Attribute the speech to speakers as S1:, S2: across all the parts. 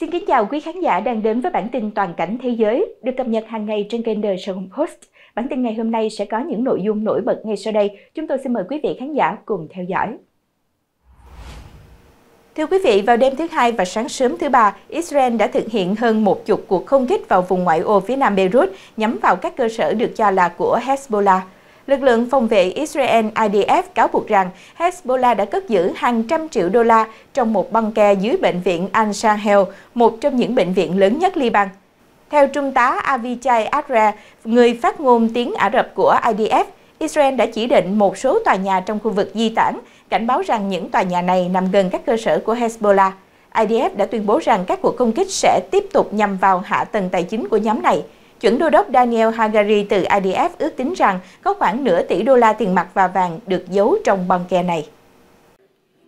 S1: Xin kính chào quý khán giả đang đến với bản tin toàn cảnh thế giới được cập nhật hàng ngày trên kênh The Sài Post. Bản tin ngày hôm nay sẽ có những nội dung nổi bật ngay sau đây. Chúng tôi xin mời quý vị khán giả cùng theo dõi. Thưa quý vị, vào đêm thứ Hai và sáng sớm thứ Ba, Israel đã thực hiện hơn một chục cuộc không kích vào vùng ngoại ô phía nam Beirut nhắm vào các cơ sở được cho là của Hezbollah lực lượng phòng vệ Israel IDF cáo buộc rằng Hezbollah đã cất giữ hàng trăm triệu đô la trong một băng ke dưới bệnh viện Al-Shahel, một trong những bệnh viện lớn nhất Liban. Theo Trung tá Avichai Adra, người phát ngôn tiếng Ả Rập của IDF, Israel đã chỉ định một số tòa nhà trong khu vực di tản, cảnh báo rằng những tòa nhà này nằm gần các cơ sở của Hezbollah. IDF đã tuyên bố rằng các cuộc công kích sẽ tiếp tục nhằm vào hạ tầng tài chính của nhóm này, Chuẩn đô đốc Daniel Hagari từ IDF ước tính rằng có khoảng nửa tỷ đô la tiền mặt và vàng được giấu trong băng ke này.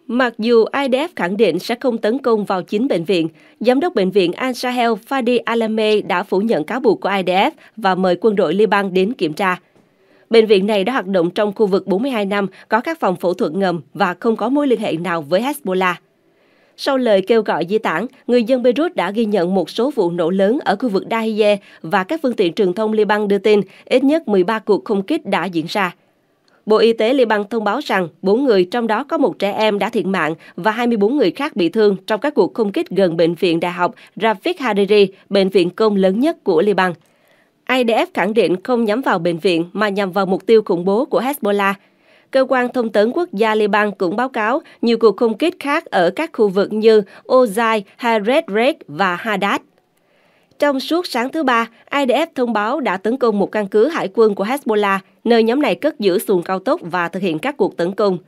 S2: Mặc dù IDF khẳng định sẽ không tấn công vào chính bệnh viện, Giám đốc Bệnh viện Al-Sahel Fadi Alame đã phủ nhận cáo buộc của IDF và mời quân đội Liban đến kiểm tra. Bệnh viện này đã hoạt động trong khu vực 42 năm, có các phòng phẫu thuật ngầm và không có mối liên hệ nào với Hezbollah. Sau lời kêu gọi di tản, người dân Beirut đã ghi nhận một số vụ nổ lớn ở khu vực Dahiye và các phương tiện truyền thông Liban đưa tin ít nhất 13 cuộc không kích đã diễn ra. Bộ Y tế Liban thông báo rằng 4 người, trong đó có một trẻ em đã thiệt mạng và 24 người khác bị thương trong các cuộc không kích gần bệnh viện đại học Rafik Hariri, bệnh viện công lớn nhất của Liban. IDF khẳng định không nhắm vào bệnh viện mà nhằm vào mục tiêu khủng bố của Hezbollah, Cơ quan thông tấn quốc gia Liban cũng báo cáo nhiều cuộc không kích khác ở các khu vực như Ozai, Hareret và Hadad. Trong suốt sáng thứ Ba, IDF thông báo đã tấn công một căn cứ hải quân của Hezbollah, nơi nhóm này cất giữ xuồng cao tốc và thực hiện các cuộc tấn công.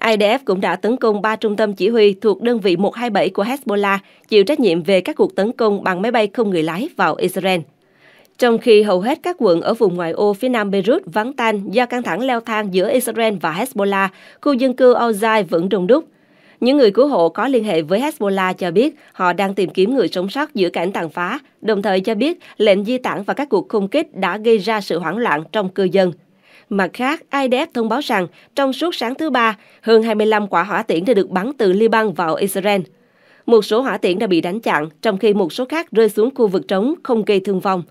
S2: IDF cũng đã tấn công 3 trung tâm chỉ huy thuộc đơn vị 127 của Hezbollah, chịu trách nhiệm về các cuộc tấn công bằng máy bay không người lái vào Israel. Trong khi hầu hết các quận ở vùng ngoại ô phía nam Beirut vắng tanh do căng thẳng leo thang giữa Israel và Hezbollah, khu dân cư Ozai vẫn đông đúc. Những người cứu hộ có liên hệ với Hezbollah cho biết họ đang tìm kiếm người sống sót giữa cảnh tàn phá, đồng thời cho biết lệnh di tản và các cuộc khung kích đã gây ra sự hoảng loạn trong cư dân. Mặt khác, IDF thông báo rằng trong suốt sáng thứ Ba, hơn 25 quả hỏa tiễn đã được bắn từ Liban vào Israel. Một số hỏa tiễn đã bị đánh chặn, trong khi một số khác rơi xuống khu vực trống không gây thương vong.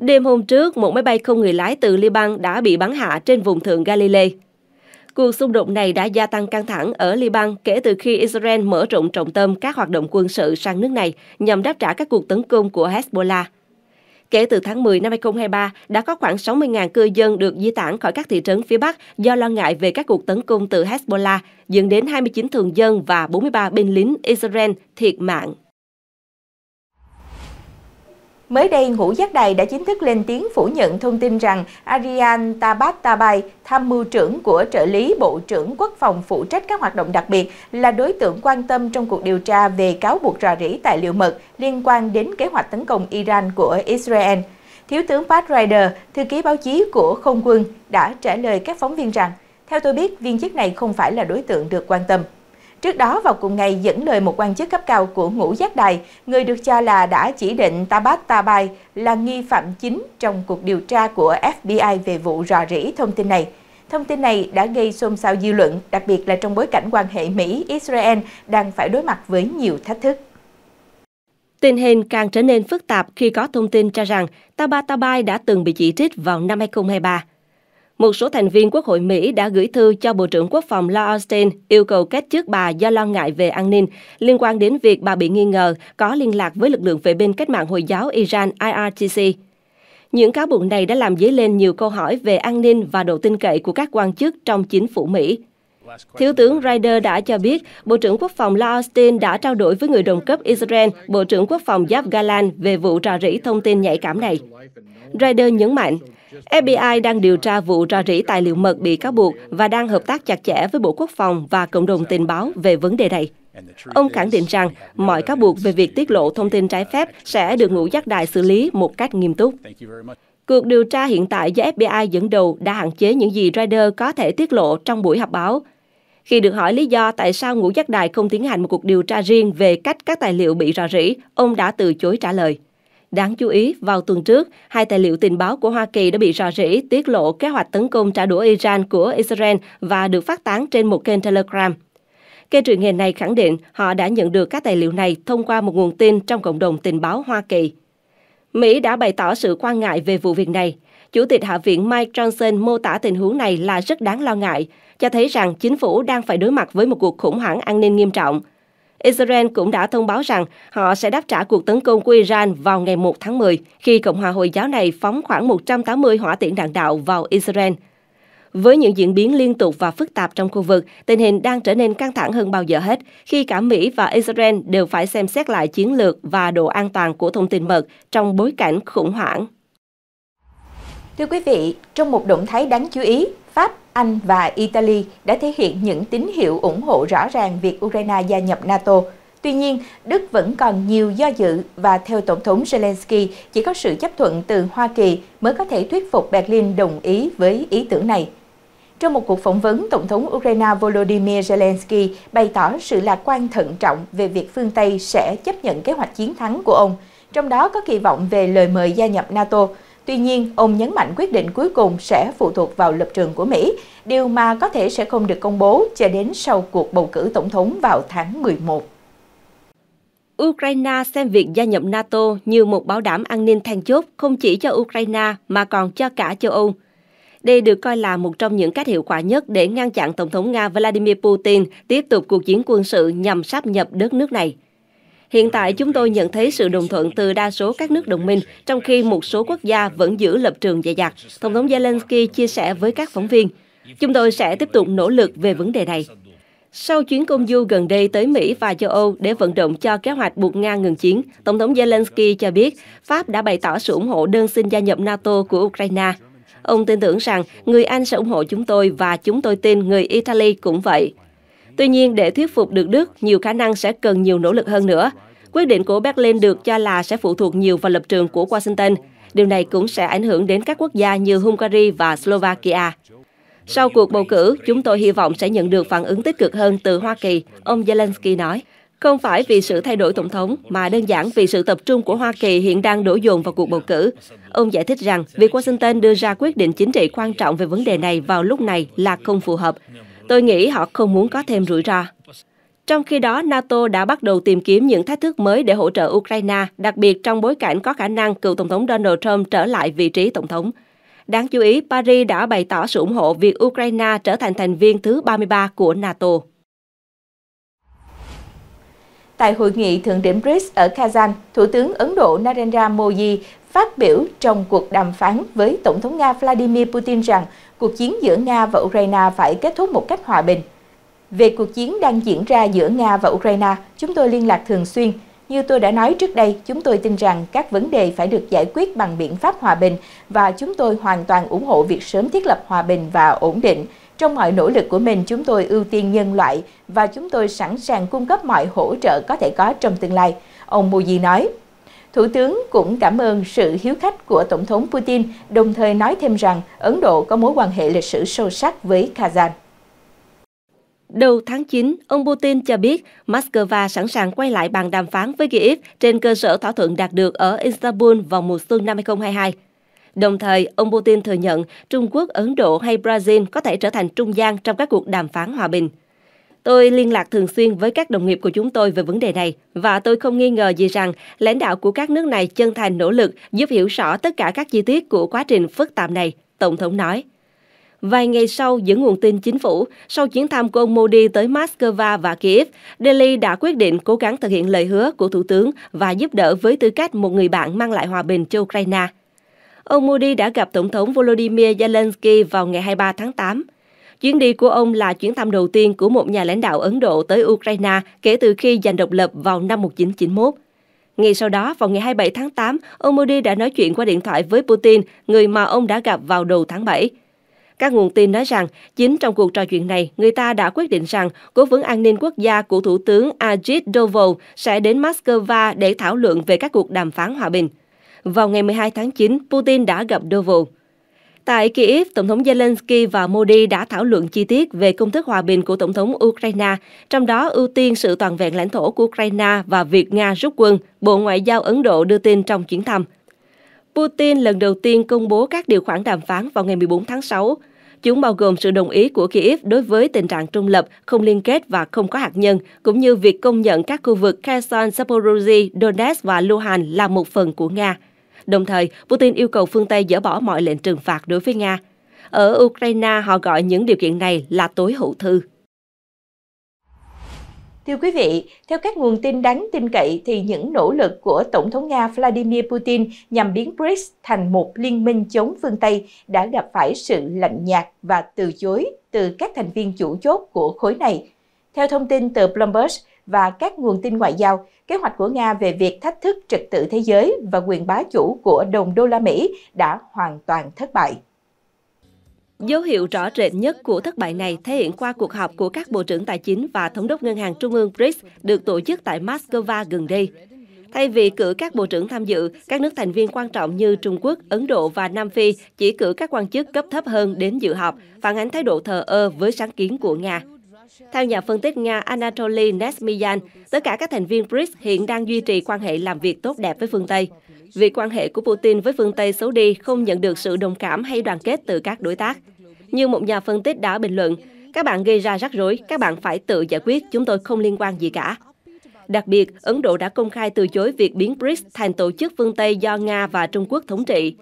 S2: Đêm hôm trước, một máy bay không người lái từ Liban đã bị bắn hạ trên vùng thượng Galilee. Cuộc xung đột này đã gia tăng căng thẳng ở Liban kể từ khi Israel mở rộng trọng tâm các hoạt động quân sự sang nước này nhằm đáp trả các cuộc tấn công của Hezbollah. Kể từ tháng 10 năm 2023, đã có khoảng 60.000 cư dân được di tản khỏi các thị trấn phía Bắc do lo ngại về các cuộc tấn công từ Hezbollah, dẫn đến 29 thường dân và 43 binh lính Israel thiệt mạng. Mới
S1: đây, Ngũ Giác Đài đã chính thức lên tiếng phủ nhận thông tin rằng
S2: Arian
S1: Tabatabai, tham mưu trưởng của trợ lý Bộ trưởng Quốc phòng phụ trách các hoạt động đặc biệt, là đối tượng quan tâm trong cuộc điều tra về cáo buộc rò rỉ tài liệu mật liên quan đến kế hoạch tấn công Iran của Israel. Thiếu tướng Pat Ryder, thư ký báo chí của không quân, đã trả lời các phóng viên rằng, theo tôi biết, viên chức này không phải là đối tượng được quan tâm. Trước đó, vào cùng ngày, dẫn lời một quan chức cấp cao của ngũ giác đài, người được cho là đã chỉ định Tabat Tabai là nghi phạm chính trong cuộc điều tra của FBI về vụ rò rỉ thông tin này. Thông tin này đã gây xôn xao dư luận, đặc biệt là trong bối cảnh quan hệ Mỹ-Israel
S2: đang phải đối mặt với nhiều thách thức. Tình hình càng trở nên phức tạp khi có thông tin cho rằng Tabatabai đã từng bị chỉ trích vào năm 2023 một số thành viên Quốc hội Mỹ đã gửi thư cho Bộ trưởng Quốc phòng Lloyd Austin yêu cầu cách chức bà do lo ngại về an ninh liên quan đến việc bà bị nghi ngờ có liên lạc với lực lượng vệ binh cách mạng Hồi giáo Iran IRGC. Những cáo buộc này đã làm dấy lên nhiều câu hỏi về an ninh và độ tin cậy của các quan chức trong chính phủ Mỹ. Thiếu tướng Ryder đã cho biết, Bộ trưởng Quốc phòng Lloyd Austin đã trao đổi với người đồng cấp Israel, Bộ trưởng Quốc phòng Giáp Galan về vụ trò rỉ thông tin nhạy cảm này. Ryder nhấn mạnh, FBI đang điều tra vụ rò rỉ tài liệu mật bị cáo buộc và đang hợp tác chặt chẽ với Bộ Quốc phòng và cộng đồng tình báo về vấn đề này. Ông khẳng định rằng mọi cáo buộc về việc tiết lộ thông tin trái phép sẽ được ngũ giác đài xử lý một cách nghiêm túc. Cuộc điều tra hiện tại do FBI dẫn đầu đã hạn chế những gì Ryder có thể tiết lộ trong buổi họp báo. Khi được hỏi lý do tại sao ngũ giác đài không tiến hành một cuộc điều tra riêng về cách các tài liệu bị rò rỉ, ông đã từ chối trả lời. Đáng chú ý, vào tuần trước, hai tài liệu tình báo của Hoa Kỳ đã bị rò rỉ tiết lộ kế hoạch tấn công trả đũa Iran của Israel và được phát tán trên một kênh Telegram. Kênh truyền hình này khẳng định họ đã nhận được các tài liệu này thông qua một nguồn tin trong cộng đồng tình báo Hoa Kỳ. Mỹ đã bày tỏ sự quan ngại về vụ việc này. Chủ tịch Hạ viện Mike Johnson mô tả tình huống này là rất đáng lo ngại, cho thấy rằng chính phủ đang phải đối mặt với một cuộc khủng hoảng an ninh nghiêm trọng – Israel cũng đã thông báo rằng họ sẽ đáp trả cuộc tấn công của Iran vào ngày 1 tháng 10, khi Cộng hòa Hồi giáo này phóng khoảng 180 hỏa tiễn đạn đạo vào Israel. Với những diễn biến liên tục và phức tạp trong khu vực, tình hình đang trở nên căng thẳng hơn bao giờ hết khi cả Mỹ và Israel đều phải xem xét lại chiến lược và độ an toàn của thông tin mật trong bối cảnh khủng hoảng. Thưa quý vị, trong một động thái đáng chú
S1: ý, Pháp, Anh và Italy đã thể hiện những tín hiệu ủng hộ rõ ràng việc Ukraine gia nhập NATO. Tuy nhiên, Đức vẫn còn nhiều do dự và theo Tổng thống Zelensky, chỉ có sự chấp thuận từ Hoa Kỳ mới có thể thuyết phục Berlin đồng ý với ý tưởng này. Trong một cuộc phỏng vấn, Tổng thống Ukraine Volodymyr Zelensky bày tỏ sự lạc quan thận trọng về việc phương Tây sẽ chấp nhận kế hoạch chiến thắng của ông, trong đó có kỳ vọng về lời mời gia nhập NATO. Tuy nhiên, ông nhấn mạnh quyết định cuối cùng sẽ phụ thuộc vào lập trường của Mỹ, điều mà có thể sẽ không được công bố cho đến sau cuộc bầu cử tổng thống vào tháng 11.
S2: Ukraine xem việc gia nhập NATO như một bảo đảm an ninh then chốt không chỉ cho Ukraine mà còn cho cả châu Âu. Đây được coi là một trong những cách hiệu quả nhất để ngăn chặn Tổng thống Nga Vladimir Putin tiếp tục cuộc chiến quân sự nhằm sáp nhập đất nước này. Hiện tại chúng tôi nhận thấy sự đồng thuận từ đa số các nước đồng minh, trong khi một số quốc gia vẫn giữ lập trường dè dặt, Tổng thống Zelensky chia sẻ với các phóng viên. Chúng tôi sẽ tiếp tục nỗ lực về vấn đề này. Sau chuyến công du gần đây tới Mỹ và châu Âu để vận động cho kế hoạch buộc Nga ngừng chiến, Tổng thống Zelensky cho biết Pháp đã bày tỏ sự ủng hộ đơn xin gia nhập NATO của Ukraine. Ông tin tưởng rằng người Anh sẽ ủng hộ chúng tôi và chúng tôi tin người Italy cũng vậy. Tuy nhiên, để thuyết phục được Đức, nhiều khả năng sẽ cần nhiều nỗ lực hơn nữa. Quyết định của Berlin được cho là sẽ phụ thuộc nhiều vào lập trường của Washington. Điều này cũng sẽ ảnh hưởng đến các quốc gia như Hungary và Slovakia. Sau cuộc bầu cử, chúng tôi hy vọng sẽ nhận được phản ứng tích cực hơn từ Hoa Kỳ, ông Zelensky nói. Không phải vì sự thay đổi tổng thống, mà đơn giản vì sự tập trung của Hoa Kỳ hiện đang đổ dồn vào cuộc bầu cử. Ông giải thích rằng việc Washington đưa ra quyết định chính trị quan trọng về vấn đề này vào lúc này là không phù hợp. Tôi nghĩ họ không muốn có thêm rủi ro. Trong khi đó, NATO đã bắt đầu tìm kiếm những thách thức mới để hỗ trợ Ukraine, đặc biệt trong bối cảnh có khả năng cựu Tổng thống Donald Trump trở lại vị trí Tổng thống. Đáng chú ý, Paris đã bày tỏ sự ủng hộ việc Ukraine trở thành thành viên thứ 33 của NATO. Tại hội nghị thượng đỉnh BRICS ở Kazan, Thủ tướng Ấn Độ Narendra
S1: Modi phát biểu trong cuộc đàm phán với Tổng thống Nga Vladimir Putin rằng cuộc chiến giữa Nga và Ukraine phải kết thúc một cách hòa bình. Về cuộc chiến đang diễn ra giữa Nga và Ukraine, chúng tôi liên lạc thường xuyên. Như tôi đã nói trước đây, chúng tôi tin rằng các vấn đề phải được giải quyết bằng biện pháp hòa bình và chúng tôi hoàn toàn ủng hộ việc sớm thiết lập hòa bình và ổn định. Trong mọi nỗ lực của mình, chúng tôi ưu tiên nhân loại và chúng tôi sẵn sàng cung cấp mọi hỗ trợ có thể có trong tương lai. Ông Muji nói. Thủ tướng cũng cảm ơn sự hiếu khách của Tổng thống Putin, đồng thời nói thêm rằng Ấn Độ có mối quan hệ lịch
S2: sử sâu sắc với Kazan. Đầu tháng 9, ông Putin cho biết Moscow sẵn sàng quay lại bàn đàm phán với Kyiv trên cơ sở thỏa thuận đạt được ở Istanbul vào mùa xuân năm 2022. Đồng thời, ông Putin thừa nhận Trung Quốc, Ấn Độ hay Brazil có thể trở thành trung gian trong các cuộc đàm phán hòa bình. Tôi liên lạc thường xuyên với các đồng nghiệp của chúng tôi về vấn đề này và tôi không nghi ngờ gì rằng lãnh đạo của các nước này chân thành nỗ lực giúp hiểu rõ tất cả các chi tiết của quá trình phức tạp này, Tổng thống nói. Vài ngày sau dẫn nguồn tin chính phủ, sau chuyến thăm của ông Modi tới Moscow và Kiev, Delhi đã quyết định cố gắng thực hiện lời hứa của Thủ tướng và giúp đỡ với tư cách một người bạn mang lại hòa bình cho Ukraine. Ông Modi đã gặp Tổng thống Volodymyr Zelensky vào ngày 23 tháng 8. Chuyến đi của ông là chuyến thăm đầu tiên của một nhà lãnh đạo Ấn Độ tới Ukraine kể từ khi giành độc lập vào năm 1991. Ngay sau đó, vào ngày 27 tháng 8, ông Modi đã nói chuyện qua điện thoại với Putin, người mà ông đã gặp vào đầu tháng 7. Các nguồn tin nói rằng, chính trong cuộc trò chuyện này, người ta đã quyết định rằng Cố vấn an ninh quốc gia của Thủ tướng Ajit Doval sẽ đến Moscow để thảo luận về các cuộc đàm phán hòa bình. Vào ngày 12 tháng 9, Putin đã gặp Doval. Tại Kyiv, Tổng thống Zelensky và Modi đã thảo luận chi tiết về công thức hòa bình của Tổng thống Ukraine, trong đó ưu tiên sự toàn vẹn lãnh thổ của Ukraine và việc Nga rút quân, Bộ Ngoại giao Ấn Độ đưa tin trong chuyến thăm. Putin lần đầu tiên công bố các điều khoản đàm phán vào ngày 14 tháng 6. Chúng bao gồm sự đồng ý của Kyiv đối với tình trạng trung lập, không liên kết và không có hạt nhân, cũng như việc công nhận các khu vực Kherson, Zaporozhye, Donetsk và Luhansk là một phần của Nga. Đồng thời, Putin yêu cầu phương Tây dỡ bỏ mọi lệnh trừng phạt đối với Nga. Ở Ukraine, họ gọi những điều kiện này là tối hữu thư. Thưa
S1: quý vị, theo các nguồn tin đáng tin cậy thì những nỗ lực của Tổng thống Nga Vladimir Putin nhằm biến BRICS thành một liên minh chống phương Tây đã gặp phải sự lạnh nhạt và từ chối từ các thành viên chủ chốt của khối này. Theo thông tin từ Bloomberg, và các nguồn tin ngoại giao, kế hoạch của Nga về việc thách thức trật tự thế giới và quyền bá chủ của đồng đô la Mỹ đã hoàn toàn thất bại.
S2: Dấu hiệu rõ rệt nhất của thất bại này thể hiện qua cuộc họp của các Bộ trưởng Tài chính và Thống đốc Ngân hàng Trung ương BRICS được tổ chức tại Moscow gần đây. Thay vì cử các bộ trưởng tham dự, các nước thành viên quan trọng như Trung Quốc, Ấn Độ và Nam Phi chỉ cử các quan chức cấp thấp hơn đến dự họp, phản ánh thái độ thờ ơ với sáng kiến của Nga. Theo nhà phân tích Nga Anatoly Nesmiyan, tất cả các thành viên BRICS hiện đang duy trì quan hệ làm việc tốt đẹp với phương Tây. Việc quan hệ của Putin với phương Tây xấu đi không nhận được sự đồng cảm hay đoàn kết từ các đối tác. Như một nhà phân tích đã bình luận, các bạn gây ra rắc rối, các bạn phải tự giải quyết, chúng tôi không liên quan gì cả. Đặc biệt, Ấn Độ đã công khai từ chối việc biến BRICS thành tổ chức phương Tây do Nga và Trung Quốc thống trị.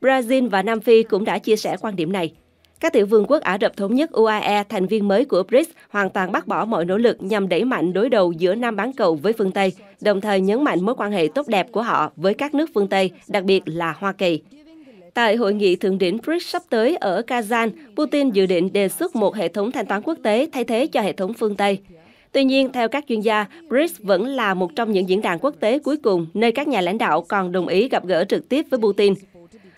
S2: Brazil và Nam Phi cũng đã chia sẻ quan điểm này. Các tiểu vương quốc Ả Rập Thống nhất UAE, thành viên mới của BRICS, hoàn toàn bác bỏ mọi nỗ lực nhằm đẩy mạnh đối đầu giữa Nam bán cầu với phương Tây, đồng thời nhấn mạnh mối quan hệ tốt đẹp của họ với các nước phương Tây, đặc biệt là Hoa Kỳ. Tại hội nghị thượng đỉnh BRICS sắp tới ở Kazan, Putin dự định đề xuất một hệ thống thanh toán quốc tế thay thế cho hệ thống phương Tây. Tuy nhiên, theo các chuyên gia, BRICS vẫn là một trong những diễn đàn quốc tế cuối cùng nơi các nhà lãnh đạo còn đồng ý gặp gỡ trực tiếp với Putin –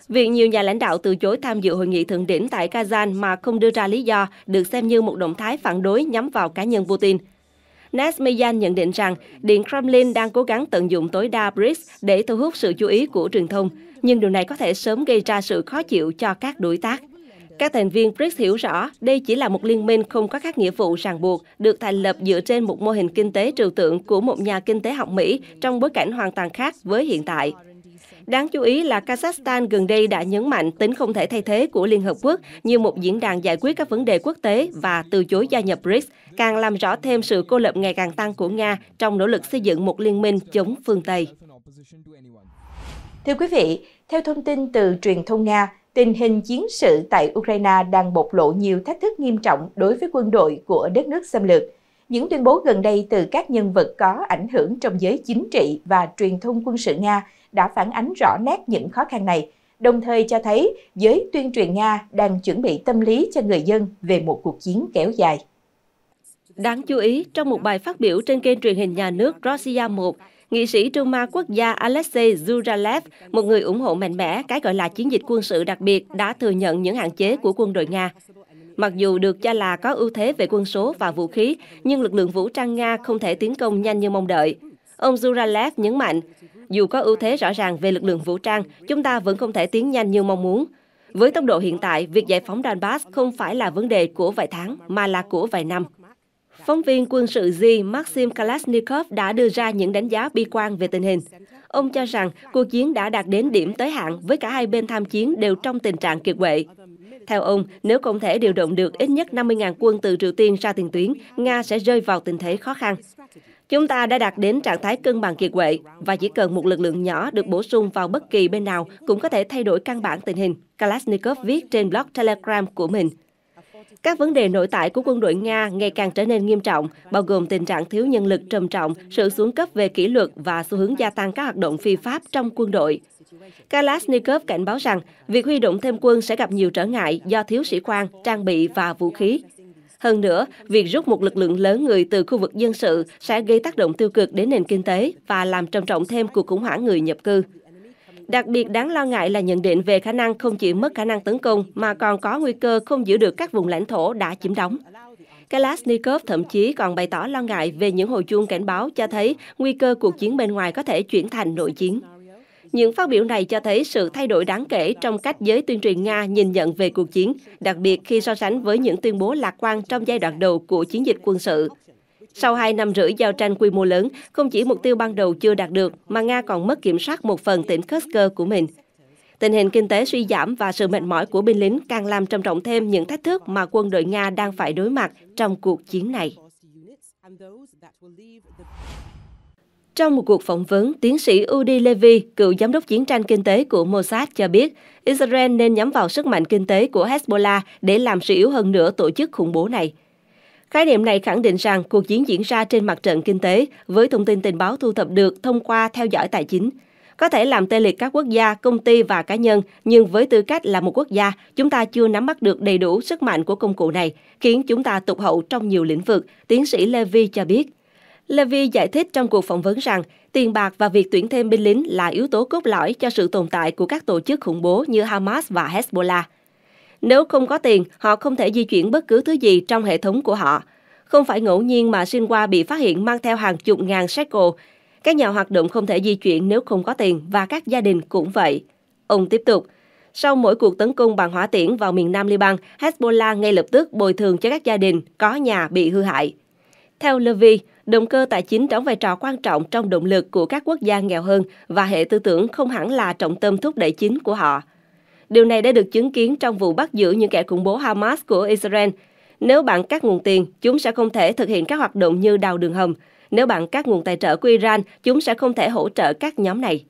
S2: Việc nhiều nhà lãnh đạo từ chối tham dự hội nghị thượng đỉnh tại Kazan mà không đưa ra lý do được xem như một động thái phản đối nhắm vào cá nhân Putin. Nesmiyan nhận định rằng Điện Kremlin đang cố gắng tận dụng tối đa BRICS để thu hút sự chú ý của truyền thông, nhưng điều này có thể sớm gây ra sự khó chịu cho các đối tác. Các thành viên BRICS hiểu rõ đây chỉ là một liên minh không có các nghĩa vụ ràng buộc, được thành lập dựa trên một mô hình kinh tế trừu tượng của một nhà kinh tế học Mỹ trong bối cảnh hoàn toàn khác với hiện tại. Đáng chú ý là Kazakhstan gần đây đã nhấn mạnh tính không thể thay thế của Liên Hợp Quốc như một diễn đàn giải quyết các vấn đề quốc tế và từ chối gia nhập BRICS, càng làm rõ thêm sự cô lập ngày càng tăng của Nga trong nỗ lực xây dựng một liên minh chống phương Tây.
S1: Thưa quý vị, theo thông tin từ truyền thông Nga, tình hình chiến sự tại Ukraine đang bộc lộ nhiều thách thức nghiêm trọng đối với quân đội của đất nước xâm lược. Những tuyên bố gần đây từ các nhân vật có ảnh hưởng trong giới chính trị và truyền thông quân sự Nga đã phản ánh rõ nét những khó khăn này, đồng thời cho thấy giới tuyên truyền Nga đang chuẩn bị tâm lý cho người dân về một cuộc chiến kéo dài.
S2: Đáng chú ý, trong một bài phát biểu trên kênh truyền hình nhà nước Russia 1, nghị sĩ Duma quốc gia Alexei Zuralev, một người ủng hộ mạnh mẽ cái gọi là chiến dịch quân sự đặc biệt, đã thừa nhận những hạn chế của quân đội Nga. Mặc dù được cho là có ưu thế về quân số và vũ khí, nhưng lực lượng vũ trang Nga không thể tiến công nhanh như mong đợi. Ông Zuralev nhấn mạnh, dù có ưu thế rõ ràng về lực lượng vũ trang, chúng ta vẫn không thể tiến nhanh như mong muốn. Với tốc độ hiện tại, việc giải phóng Donbass không phải là vấn đề của vài tháng mà là của vài năm. Phóng viên quân sự G. Maxim Kalashnikov đã đưa ra những đánh giá bi quan về tình hình. Ông cho rằng cuộc chiến đã đạt đến điểm tới hạn với cả hai bên tham chiến đều trong tình trạng kiệt quệ. Theo ông, nếu không thể điều động được ít nhất 50.000 quân từ Triều Tiên ra tiền tuyến, Nga sẽ rơi vào tình thế khó khăn. Chúng ta đã đạt đến trạng thái cân bằng kiệt quệ và chỉ cần một lực lượng nhỏ được bổ sung vào bất kỳ bên nào cũng có thể thay đổi căn bản tình hình, Kalashnikov viết trên blog Telegram của mình. Các vấn đề nội tại của quân đội Nga ngày càng trở nên nghiêm trọng, bao gồm tình trạng thiếu nhân lực trầm trọng, sự xuống cấp về kỷ luật và xu hướng gia tăng các hoạt động phi pháp trong quân đội. Kalashnikov cảnh báo rằng việc huy động thêm quân sẽ gặp nhiều trở ngại do thiếu sĩ quan, trang bị và vũ khí. Hơn nữa, việc rút một lực lượng lớn người từ khu vực dân sự sẽ gây tác động tiêu cực đến nền kinh tế và làm trầm trọng thêm cuộc khủng hoảng người nhập cư. Đặc biệt đáng lo ngại là nhận định về khả năng không chỉ mất khả năng tấn công mà còn có nguy cơ không giữ được các vùng lãnh thổ đã chiếm đóng. Kalashnikov thậm chí còn bày tỏ lo ngại về những hồi chuông cảnh báo cho thấy nguy cơ cuộc chiến bên ngoài có thể chuyển thành nội chiến. Những phát biểu này cho thấy sự thay đổi đáng kể trong cách giới tuyên truyền Nga nhìn nhận về cuộc chiến, đặc biệt khi so sánh với những tuyên bố lạc quan trong giai đoạn đầu của chiến dịch quân sự. Sau 2 năm rưỡi giao tranh quy mô lớn, không chỉ mục tiêu ban đầu chưa đạt được mà Nga còn mất kiểm soát một phần tỉnh Kursk của mình. Tình hình kinh tế suy giảm và sự mệt mỏi của binh lính càng làm trầm trọng thêm những thách thức mà quân đội Nga đang phải đối mặt trong cuộc chiến này. Trong một cuộc phỏng vấn, tiến sĩ Udi Levy, cựu giám đốc chiến tranh kinh tế của Mossad cho biết, Israel nên nhắm vào sức mạnh kinh tế của Hezbollah để làm suy yếu hơn nữa tổ chức khủng bố này. Khái niệm này khẳng định rằng cuộc chiến diễn ra trên mặt trận kinh tế với thông tin tình báo thu thập được thông qua theo dõi tài chính. Có thể làm tê liệt các quốc gia, công ty và cá nhân, nhưng với tư cách là một quốc gia, chúng ta chưa nắm bắt được đầy đủ sức mạnh của công cụ này, khiến chúng ta tụt hậu trong nhiều lĩnh vực, tiến sĩ Levy cho biết. Levy giải thích trong cuộc phỏng vấn rằng tiền bạc và việc tuyển thêm binh lính là yếu tố cốt lõi cho sự tồn tại của các tổ chức khủng bố như Hamas và Hezbollah. Nếu không có tiền, họ không thể di chuyển bất cứ thứ gì trong hệ thống của họ. Không phải ngẫu nhiên mà Sinwa bị phát hiện mang theo hàng chục ngàn shekel. Các nhà hoạt động không thể di chuyển nếu không có tiền và các gia đình cũng vậy. Ông tiếp tục, sau mỗi cuộc tấn công bằng hỏa tiễn vào miền Nam Liban, Hezbollah ngay lập tức bồi thường cho các gia đình có nhà bị hư hại. Theo Levy, động cơ tài chính đóng vai trò quan trọng trong động lực của các quốc gia nghèo hơn và hệ tư tưởng không hẳn là trọng tâm thúc đẩy chính của họ. Điều này đã được chứng kiến trong vụ bắt giữ những kẻ khủng bố Hamas của Israel. Nếu bạn cắt nguồn tiền, chúng sẽ không thể thực hiện các hoạt động như đào đường hầm. Nếu bạn cắt nguồn tài trợ của Iran, chúng sẽ không thể hỗ trợ các nhóm này.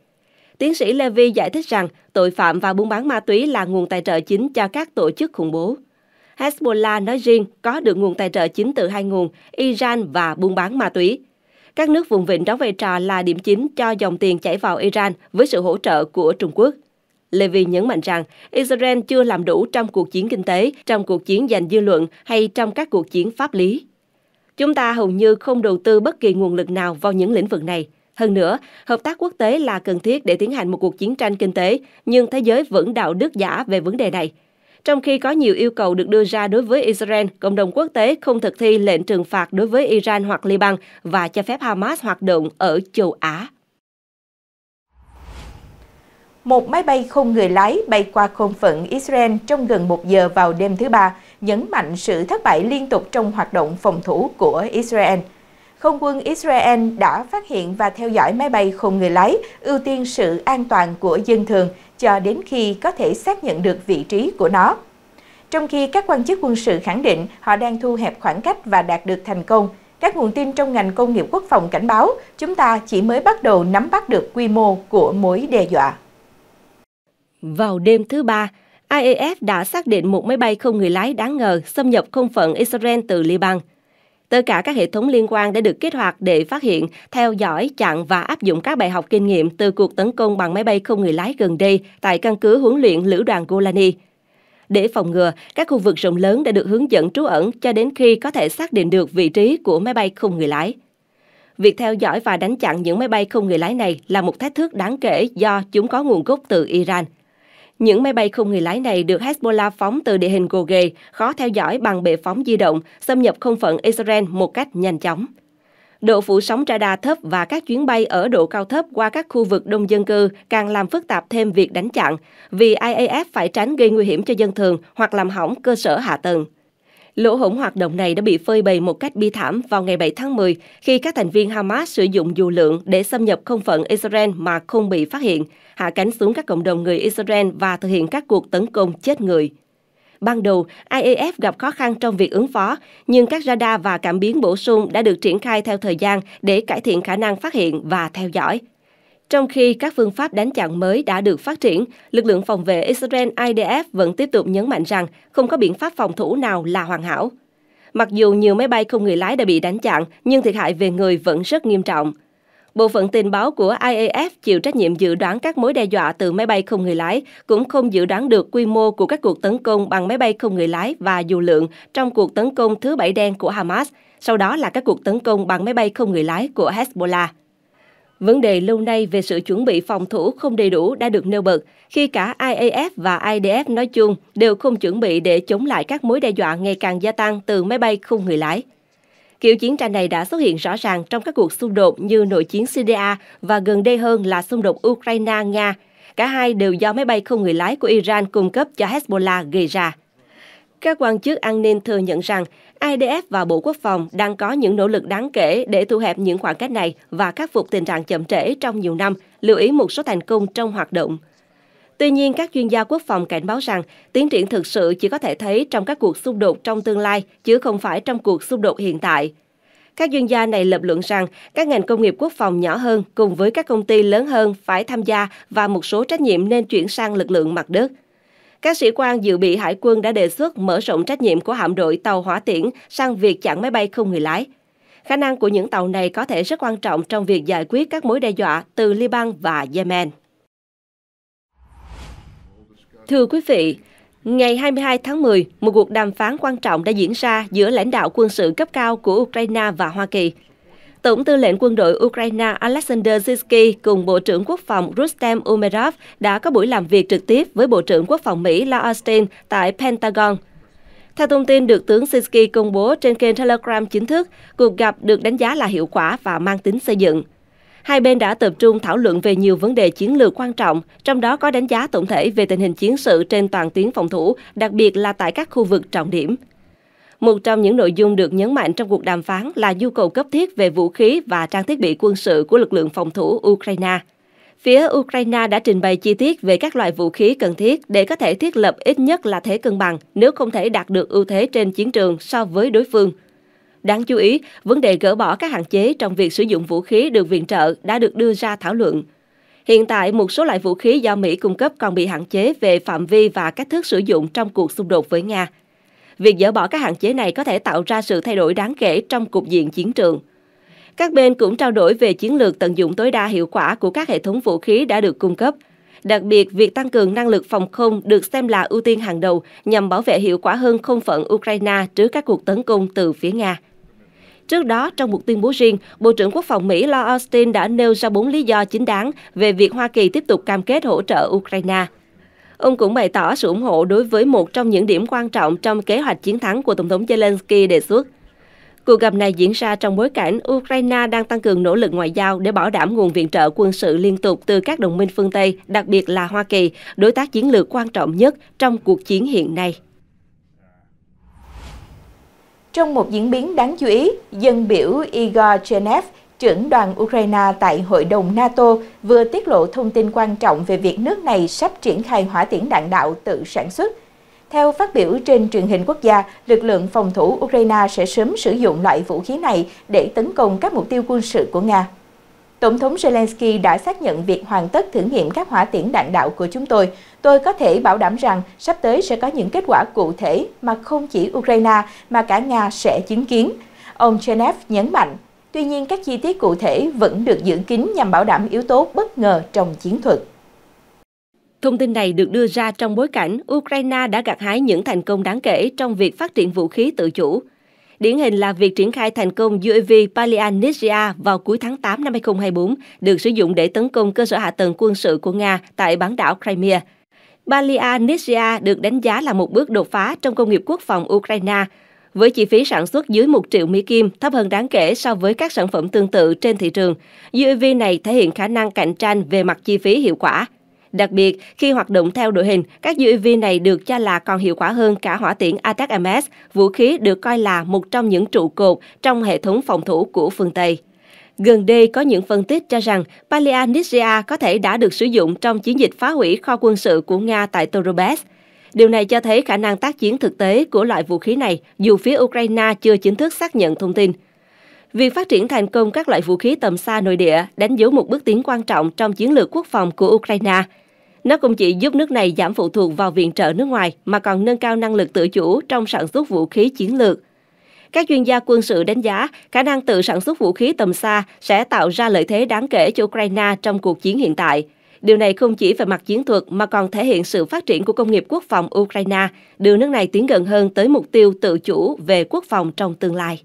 S2: Tiến sĩ Levy giải thích rằng tội phạm và buôn bán ma túy là nguồn tài trợ chính cho các tổ chức khủng bố. Hezbollah nói riêng có được nguồn tài trợ chính từ hai nguồn, Iran và buôn bán ma túy. Các nước vùng vịnh đóng vai trò là điểm chính cho dòng tiền chảy vào Iran với sự hỗ trợ của Trung Quốc. Levy nhấn mạnh rằng Israel chưa làm đủ trong cuộc chiến kinh tế, trong cuộc chiến giành dư luận hay trong các cuộc chiến pháp lý. Chúng ta hầu như không đầu tư bất kỳ nguồn lực nào vào những lĩnh vực này. Hơn nữa, hợp tác quốc tế là cần thiết để tiến hành một cuộc chiến tranh kinh tế, nhưng thế giới vẫn đạo đức giả về vấn đề này. Trong khi có nhiều yêu cầu được đưa ra đối với Israel, cộng đồng quốc tế không thực thi lệnh trừng phạt đối với Iran hoặc Liban và cho phép Hamas hoạt động ở châu Á.
S1: Một máy bay không người lái bay qua không phận Israel trong gần một giờ vào đêm thứ Ba, nhấn mạnh sự thất bại liên tục trong hoạt động phòng thủ của Israel. Không quân Israel đã phát hiện và theo dõi máy bay không người lái, ưu tiên sự an toàn của dân thường cho đến khi có thể xác nhận được vị trí của nó. Trong khi các quan chức quân sự khẳng định họ đang thu hẹp khoảng cách và đạt được thành công, các nguồn tin trong ngành công nghiệp quốc phòng cảnh báo chúng ta chỉ mới bắt đầu nắm bắt được quy mô của mối đe dọa.
S2: Vào đêm thứ ba, IAF đã xác định một máy bay không người lái đáng ngờ xâm nhập không phận Israel từ Liban. Tất cả các hệ thống liên quan đã được kích hoạt để phát hiện, theo dõi, chặn và áp dụng các bài học kinh nghiệm từ cuộc tấn công bằng máy bay không người lái gần đây tại căn cứ huấn luyện lữ đoàn Golani. Để phòng ngừa, các khu vực rộng lớn đã được hướng dẫn trú ẩn cho đến khi có thể xác định được vị trí của máy bay không người lái. Việc theo dõi và đánh chặn những máy bay không người lái này là một thách thức đáng kể do chúng có nguồn gốc từ Iran – những máy bay không người lái này được Hezbollah phóng từ địa hình gồ ghề, khó theo dõi bằng bệ phóng di động, xâm nhập không phận Israel một cách nhanh chóng. Độ phủ sóng radar thấp và các chuyến bay ở độ cao thấp qua các khu vực đông dân cư càng làm phức tạp thêm việc đánh chặn, vì IAF phải tránh gây nguy hiểm cho dân thường hoặc làm hỏng cơ sở hạ tầng. Lỗ hổng hoạt động này đã bị phơi bày một cách bi thảm vào ngày 7 tháng 10 khi các thành viên Hamas sử dụng dù lượng để xâm nhập không phận Israel mà không bị phát hiện, hạ cánh xuống các cộng đồng người Israel và thực hiện các cuộc tấn công chết người. Ban đầu, IAF gặp khó khăn trong việc ứng phó, nhưng các radar và cảm biến bổ sung đã được triển khai theo thời gian để cải thiện khả năng phát hiện và theo dõi. Trong khi các phương pháp đánh chặn mới đã được phát triển, lực lượng phòng vệ Israel IDF vẫn tiếp tục nhấn mạnh rằng không có biện pháp phòng thủ nào là hoàn hảo. Mặc dù nhiều máy bay không người lái đã bị đánh chặn, nhưng thiệt hại về người vẫn rất nghiêm trọng. Bộ phận tình báo của IAF chịu trách nhiệm dự đoán các mối đe dọa từ máy bay không người lái, cũng không dự đoán được quy mô của các cuộc tấn công bằng máy bay không người lái và dù lượng trong cuộc tấn công thứ bảy đen của Hamas, sau đó là các cuộc tấn công bằng máy bay không người lái của Hezbollah. Vấn đề lâu nay về sự chuẩn bị phòng thủ không đầy đủ đã được nêu bật, khi cả IAF và IDF nói chung đều không chuẩn bị để chống lại các mối đe dọa ngày càng gia tăng từ máy bay không người lái. Kiểu chiến tranh này đã xuất hiện rõ ràng trong các cuộc xung đột như nội chiến Syria và gần đây hơn là xung đột Ukraine-Nga. Cả hai đều do máy bay không người lái của Iran cung cấp cho Hezbollah gây ra. Các quan chức an ninh thừa nhận rằng IDF và Bộ Quốc phòng đang có những nỗ lực đáng kể để thu hẹp những khoảng cách này và khắc phục tình trạng chậm trễ trong nhiều năm, lưu ý một số thành công trong hoạt động. Tuy nhiên, các chuyên gia quốc phòng cảnh báo rằng tiến triển thực sự chỉ có thể thấy trong các cuộc xung đột trong tương lai, chứ không phải trong cuộc xung đột hiện tại. Các chuyên gia này lập luận rằng các ngành công nghiệp quốc phòng nhỏ hơn cùng với các công ty lớn hơn phải tham gia và một số trách nhiệm nên chuyển sang lực lượng mặt đất. Các sĩ quan dự bị hải quân đã đề xuất mở rộng trách nhiệm của hạm đội tàu hỏa tiễn sang việc chặn máy bay không người lái. Khả năng của những tàu này có thể rất quan trọng trong việc giải quyết các mối đe dọa từ Liban và Yemen. Thưa quý vị, Ngày 22 tháng 10, một cuộc đàm phán quan trọng đã diễn ra giữa lãnh đạo quân sự cấp cao của Ukraine và Hoa Kỳ. Tổng tư lệnh quân đội Ukraine Alexander Zizky cùng Bộ trưởng Quốc phòng Rustem Umerov đã có buổi làm việc trực tiếp với Bộ trưởng Quốc phòng Mỹ La Austin tại Pentagon. Theo thông tin được tướng Zizky công bố trên kênh Telegram chính thức, cuộc gặp được đánh giá là hiệu quả và mang tính xây dựng. Hai bên đã tập trung thảo luận về nhiều vấn đề chiến lược quan trọng, trong đó có đánh giá tổng thể về tình hình chiến sự trên toàn tuyến phòng thủ, đặc biệt là tại các khu vực trọng điểm. Một trong những nội dung được nhấn mạnh trong cuộc đàm phán là nhu cầu cấp thiết về vũ khí và trang thiết bị quân sự của lực lượng phòng thủ Ukraine. Phía Ukraine đã trình bày chi tiết về các loại vũ khí cần thiết để có thể thiết lập ít nhất là thế cân bằng nếu không thể đạt được ưu thế trên chiến trường so với đối phương. Đáng chú ý, vấn đề gỡ bỏ các hạn chế trong việc sử dụng vũ khí được viện trợ đã được đưa ra thảo luận. Hiện tại, một số loại vũ khí do Mỹ cung cấp còn bị hạn chế về phạm vi và cách thức sử dụng trong cuộc xung đột với Nga – Việc dỡ bỏ các hạn chế này có thể tạo ra sự thay đổi đáng kể trong cục diện chiến trường. Các bên cũng trao đổi về chiến lược tận dụng tối đa hiệu quả của các hệ thống vũ khí đã được cung cấp. Đặc biệt, việc tăng cường năng lực phòng không được xem là ưu tiên hàng đầu nhằm bảo vệ hiệu quả hơn không phận Ukraine trước các cuộc tấn công từ phía Nga. Trước đó, trong một tuyên bố riêng, Bộ trưởng Quốc phòng Mỹ Lloyd Austin đã nêu ra bốn lý do chính đáng về việc Hoa Kỳ tiếp tục cam kết hỗ trợ Ukraine – Ông cũng bày tỏ sự ủng hộ đối với một trong những điểm quan trọng trong kế hoạch chiến thắng của Tổng thống Zelensky đề xuất. Cuộc gặp này diễn ra trong bối cảnh Ukraine đang tăng cường nỗ lực ngoại giao để bảo đảm nguồn viện trợ quân sự liên tục từ các đồng minh phương Tây, đặc biệt là Hoa Kỳ, đối tác chiến lược quan trọng nhất trong cuộc chiến hiện nay.
S1: Trong một diễn biến đáng chú ý, dân biểu Igor Chenev trưởng đoàn Ukraine tại Hội đồng NATO vừa tiết lộ thông tin quan trọng về việc nước này sắp triển khai hỏa tiễn đạn đạo tự sản xuất. Theo phát biểu trên truyền hình quốc gia, lực lượng phòng thủ Ukraine sẽ sớm sử dụng loại vũ khí này để tấn công các mục tiêu quân sự của Nga. Tổng thống Zelensky đã xác nhận việc hoàn tất thử nghiệm các hỏa tiễn đạn đạo của chúng tôi. Tôi có thể bảo đảm rằng sắp tới sẽ có những kết quả cụ thể mà không chỉ Ukraine mà cả Nga sẽ chứng kiến. Ông Chenev nhấn mạnh, Tuy nhiên, các chi tiết cụ thể vẫn được giữ kín nhằm bảo đảm yếu tố bất ngờ trong chiến thuật.
S2: Thông tin này được đưa ra trong bối cảnh Ukraine đã gặt hái những thành công đáng kể trong việc phát triển vũ khí tự chủ. Điển hình là việc triển khai thành công UAV Palianitsia vào cuối tháng 8 năm 2024 được sử dụng để tấn công cơ sở hạ tầng quân sự của Nga tại bán đảo Crimea. Palianitsia được đánh giá là một bước đột phá trong công nghiệp quốc phòng Ukraine, với chi phí sản xuất dưới 1 triệu Mỹ Kim thấp hơn đáng kể so với các sản phẩm tương tự trên thị trường. UAV e này thể hiện khả năng cạnh tranh về mặt chi phí hiệu quả. Đặc biệt, khi hoạt động theo đội hình, các UAV e này được cho là còn hiệu quả hơn cả hỏa tiễn ATAC-MS, vũ khí được coi là một trong những trụ cột trong hệ thống phòng thủ của phương Tây. Gần đây có những phân tích cho rằng Palianisia có thể đã được sử dụng trong chiến dịch phá hủy kho quân sự của Nga tại Torobes. Điều này cho thấy khả năng tác chiến thực tế của loại vũ khí này dù phía Ukraine chưa chính thức xác nhận thông tin. Việc phát triển thành công các loại vũ khí tầm xa nội địa đánh dấu một bước tiến quan trọng trong chiến lược quốc phòng của Ukraine. Nó không chỉ giúp nước này giảm phụ thuộc vào viện trợ nước ngoài mà còn nâng cao năng lực tự chủ trong sản xuất vũ khí chiến lược. Các chuyên gia quân sự đánh giá khả năng tự sản xuất vũ khí tầm xa sẽ tạo ra lợi thế đáng kể cho Ukraine trong cuộc chiến hiện tại – Điều này không chỉ về mặt chiến thuật mà còn thể hiện sự phát triển của công nghiệp quốc phòng Ukraine, đưa nước này tiến gần hơn tới mục tiêu tự chủ về quốc phòng trong tương lai.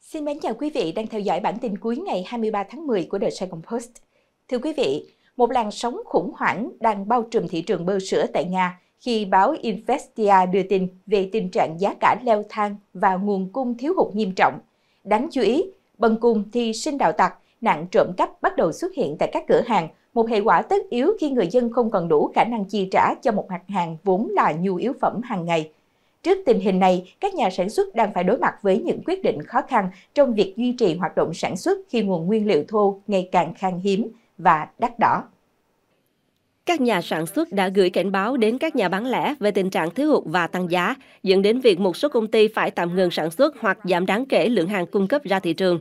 S1: Xin mến chào quý vị đang theo dõi bản tin cuối ngày 23 tháng 10 của The Saigon Post. Thưa quý vị, một làn sóng khủng hoảng đang bao trùm thị trường bơ sữa tại Nga khi báo Investia đưa tin về tình trạng giá cả leo thang và nguồn cung thiếu hụt nghiêm trọng. Đáng chú ý, Bần cùng thì sinh đạo tặc, nạn trộm cắp bắt đầu xuất hiện tại các cửa hàng, một hệ quả tất yếu khi người dân không còn đủ khả năng chi trả cho một mặt hàng vốn là nhu yếu phẩm hàng ngày. Trước tình hình này, các nhà sản xuất đang phải đối mặt với những quyết định khó khăn trong việc duy trì hoạt động sản xuất khi nguồn nguyên liệu thô ngày càng
S2: khan hiếm và đắt đỏ các nhà sản xuất đã gửi cảnh báo đến các nhà bán lẻ về tình trạng thiếu hụt và tăng giá, dẫn đến việc một số công ty phải tạm ngừng sản xuất hoặc giảm đáng kể lượng hàng cung cấp ra thị trường.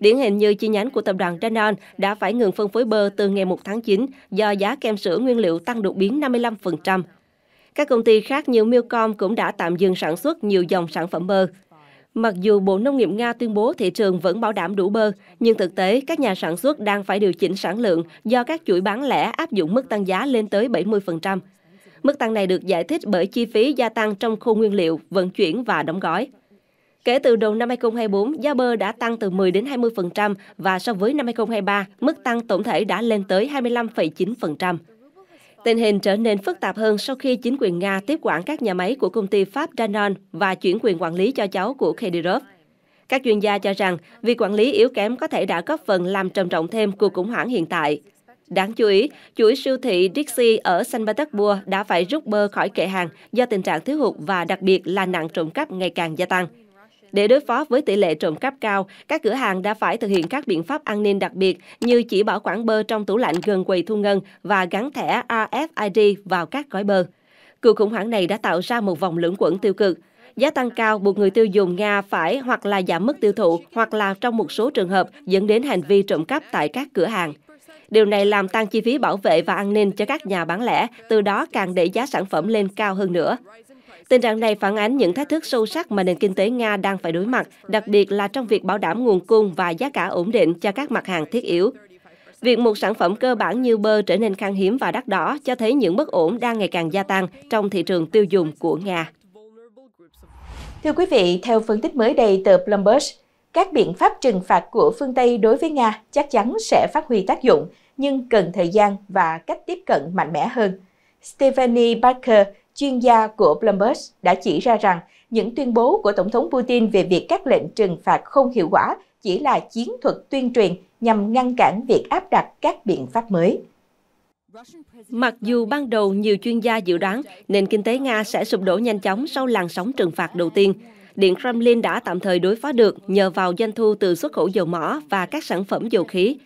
S2: Điển hình như chi nhánh của tập đoàn Danone đã phải ngừng phân phối bơ từ ngày 1 tháng 9 do giá kem sữa nguyên liệu tăng đột biến 55%. Các công ty khác như Milcom cũng đã tạm dừng sản xuất nhiều dòng sản phẩm bơ. Mặc dù Bộ Nông nghiệp Nga tuyên bố thị trường vẫn bảo đảm đủ bơ, nhưng thực tế các nhà sản xuất đang phải điều chỉnh sản lượng do các chuỗi bán lẻ áp dụng mức tăng giá lên tới 70%. Mức tăng này được giải thích bởi chi phí gia tăng trong khu nguyên liệu, vận chuyển và đóng gói. Kể từ đầu năm 2024, giá bơ đã tăng từ 10 đến 20% và so với năm 2023, mức tăng tổng thể đã lên tới 25,9%. Tình hình trở nên phức tạp hơn sau khi chính quyền Nga tiếp quản các nhà máy của công ty Pháp Danone và chuyển quyền quản lý cho cháu của Kedirov. Các chuyên gia cho rằng việc quản lý yếu kém có thể đã góp phần làm trầm trọng thêm cuộc khủng hoảng hiện tại. Đáng chú ý, chuỗi siêu thị Dixie ở Saint Petersburg đã phải rút bơ khỏi kệ hàng do tình trạng thiếu hụt và đặc biệt là nạn trộm cắp ngày càng gia tăng. Để đối phó với tỷ lệ trộm cắp cao, các cửa hàng đã phải thực hiện các biện pháp an ninh đặc biệt như chỉ bảo quản bơ trong tủ lạnh gần quầy thu ngân và gắn thẻ RFID vào các gói bơ. Cuộc khủng hoảng này đã tạo ra một vòng lưỡng quẩn tiêu cực. Giá tăng cao buộc người tiêu dùng Nga phải hoặc là giảm mức tiêu thụ hoặc là trong một số trường hợp dẫn đến hành vi trộm cắp tại các cửa hàng. Điều này làm tăng chi phí bảo vệ và an ninh cho các nhà bán lẻ, từ đó càng đẩy giá sản phẩm lên cao hơn nữa. Tình trạng này phản ánh những thách thức sâu sắc mà nền kinh tế Nga đang phải đối mặt, đặc biệt là trong việc bảo đảm nguồn cung và giá cả ổn định cho các mặt hàng thiết yếu. Việc một sản phẩm cơ bản như bơ trở nên khan hiếm và đắt đỏ cho thấy những bất ổn đang ngày càng gia tăng trong thị trường tiêu dùng của Nga.
S1: Thưa quý vị, theo phân tích mới đây từ Bloomberg, các biện pháp trừng phạt của phương Tây đối với Nga chắc chắn sẽ phát huy tác dụng, nhưng cần thời gian và cách tiếp cận mạnh mẽ hơn. Stephanie Barker, chuyên gia của Bloomberg đã chỉ ra rằng những tuyên bố của Tổng thống Putin về việc các lệnh trừng phạt không hiệu quả chỉ là chiến thuật tuyên truyền nhằm ngăn cản việc áp đặt các biện pháp mới.
S2: Mặc dù ban đầu nhiều chuyên gia dự đoán nền kinh tế Nga sẽ sụp đổ nhanh chóng sau làn sóng trừng phạt đầu tiên, Điện Kremlin đã tạm thời đối phó được nhờ vào doanh thu từ xuất khẩu dầu mỏ và các sản phẩm dầu khí.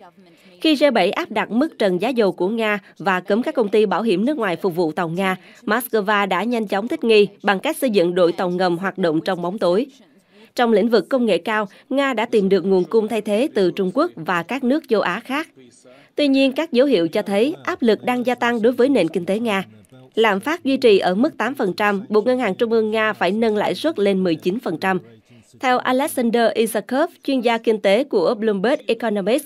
S2: Khi G7 áp đặt mức trần giá dầu của Nga và cấm các công ty bảo hiểm nước ngoài phục vụ tàu Nga, Moscow đã nhanh chóng thích nghi bằng cách xây dựng đội tàu ngầm hoạt động trong bóng tối. Trong lĩnh vực công nghệ cao, Nga đã tìm được nguồn cung thay thế từ Trung Quốc và các nước châu Á khác. Tuy nhiên, các dấu hiệu cho thấy áp lực đang gia tăng đối với nền kinh tế Nga. Lạm phát duy trì ở mức 8%, buộc Ngân hàng Trung ương Nga phải nâng lãi suất lên 19%. Theo Alexander Isakov, chuyên gia kinh tế của Bloomberg Economics,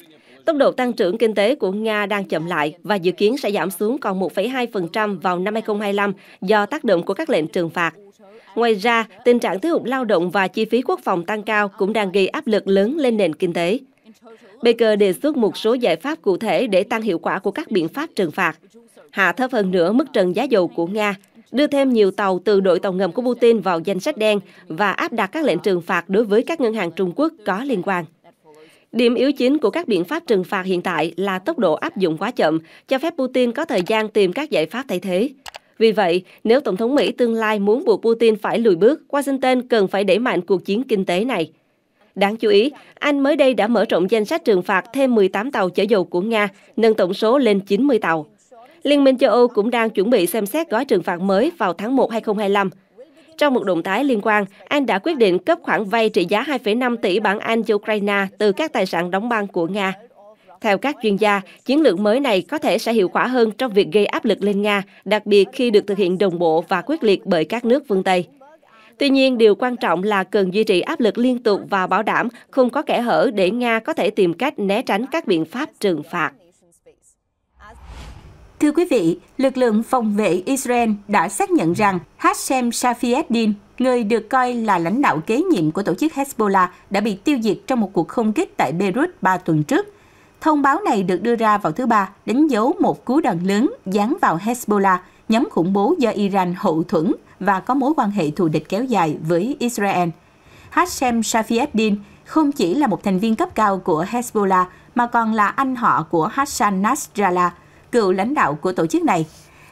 S2: Tốc độ tăng trưởng kinh tế của Nga đang chậm lại và dự kiến sẽ giảm xuống còn 1,2% vào năm 2025 do tác động của các lệnh trừng phạt. Ngoài ra, tình trạng thiếu hụt lao động và chi phí quốc phòng tăng cao cũng đang gây áp lực lớn lên nền kinh tế. Baker đề xuất một số giải pháp cụ thể để tăng hiệu quả của các biện pháp trừng phạt, hạ thấp hơn nữa mức trần giá dầu của Nga, đưa thêm nhiều tàu từ đội tàu ngầm của Putin vào danh sách đen và áp đặt các lệnh trừng phạt đối với các ngân hàng Trung Quốc có liên quan. Điểm yếu chính của các biện pháp trừng phạt hiện tại là tốc độ áp dụng quá chậm, cho phép Putin có thời gian tìm các giải pháp thay thế. Vì vậy, nếu Tổng thống Mỹ tương lai muốn buộc Putin phải lùi bước, Washington cần phải đẩy mạnh cuộc chiến kinh tế này. Đáng chú ý, Anh mới đây đã mở rộng danh sách trừng phạt thêm 18 tàu chở dầu của Nga, nâng tổng số lên 90 tàu. Liên minh châu Âu cũng đang chuẩn bị xem xét gói trừng phạt mới vào tháng 1 2025. Trong một động thái liên quan, Anh đã quyết định cấp khoản vay trị giá 2,5 tỷ bảng Anh cho Ukraine từ các tài sản đóng băng của Nga. Theo các chuyên gia, chiến lược mới này có thể sẽ hiệu quả hơn trong việc gây áp lực lên Nga, đặc biệt khi được thực hiện đồng bộ và quyết liệt bởi các nước phương Tây. Tuy nhiên, điều quan trọng là cần duy trì áp lực liên tục và bảo đảm không có kẻ hở để Nga có thể tìm cách né tránh các biện pháp trừng phạt.
S1: Thưa quý vị, lực lượng phòng vệ Israel đã xác nhận rằng Hashem Shafiuddin, người được coi là lãnh đạo kế nhiệm của tổ chức Hezbollah, đã bị tiêu diệt trong một cuộc không kích tại Beirut 3 tuần trước. Thông báo này được đưa ra vào thứ Ba, đánh dấu một cú đòn lớn dán vào Hezbollah, nhóm khủng bố do Iran hậu thuẫn và có mối quan hệ thù địch kéo dài với Israel. Hashem Shafiuddin không chỉ là một thành viên cấp cao của Hezbollah mà còn là anh họ của Hassan Nasrallah, cựu lãnh đạo của tổ chức này.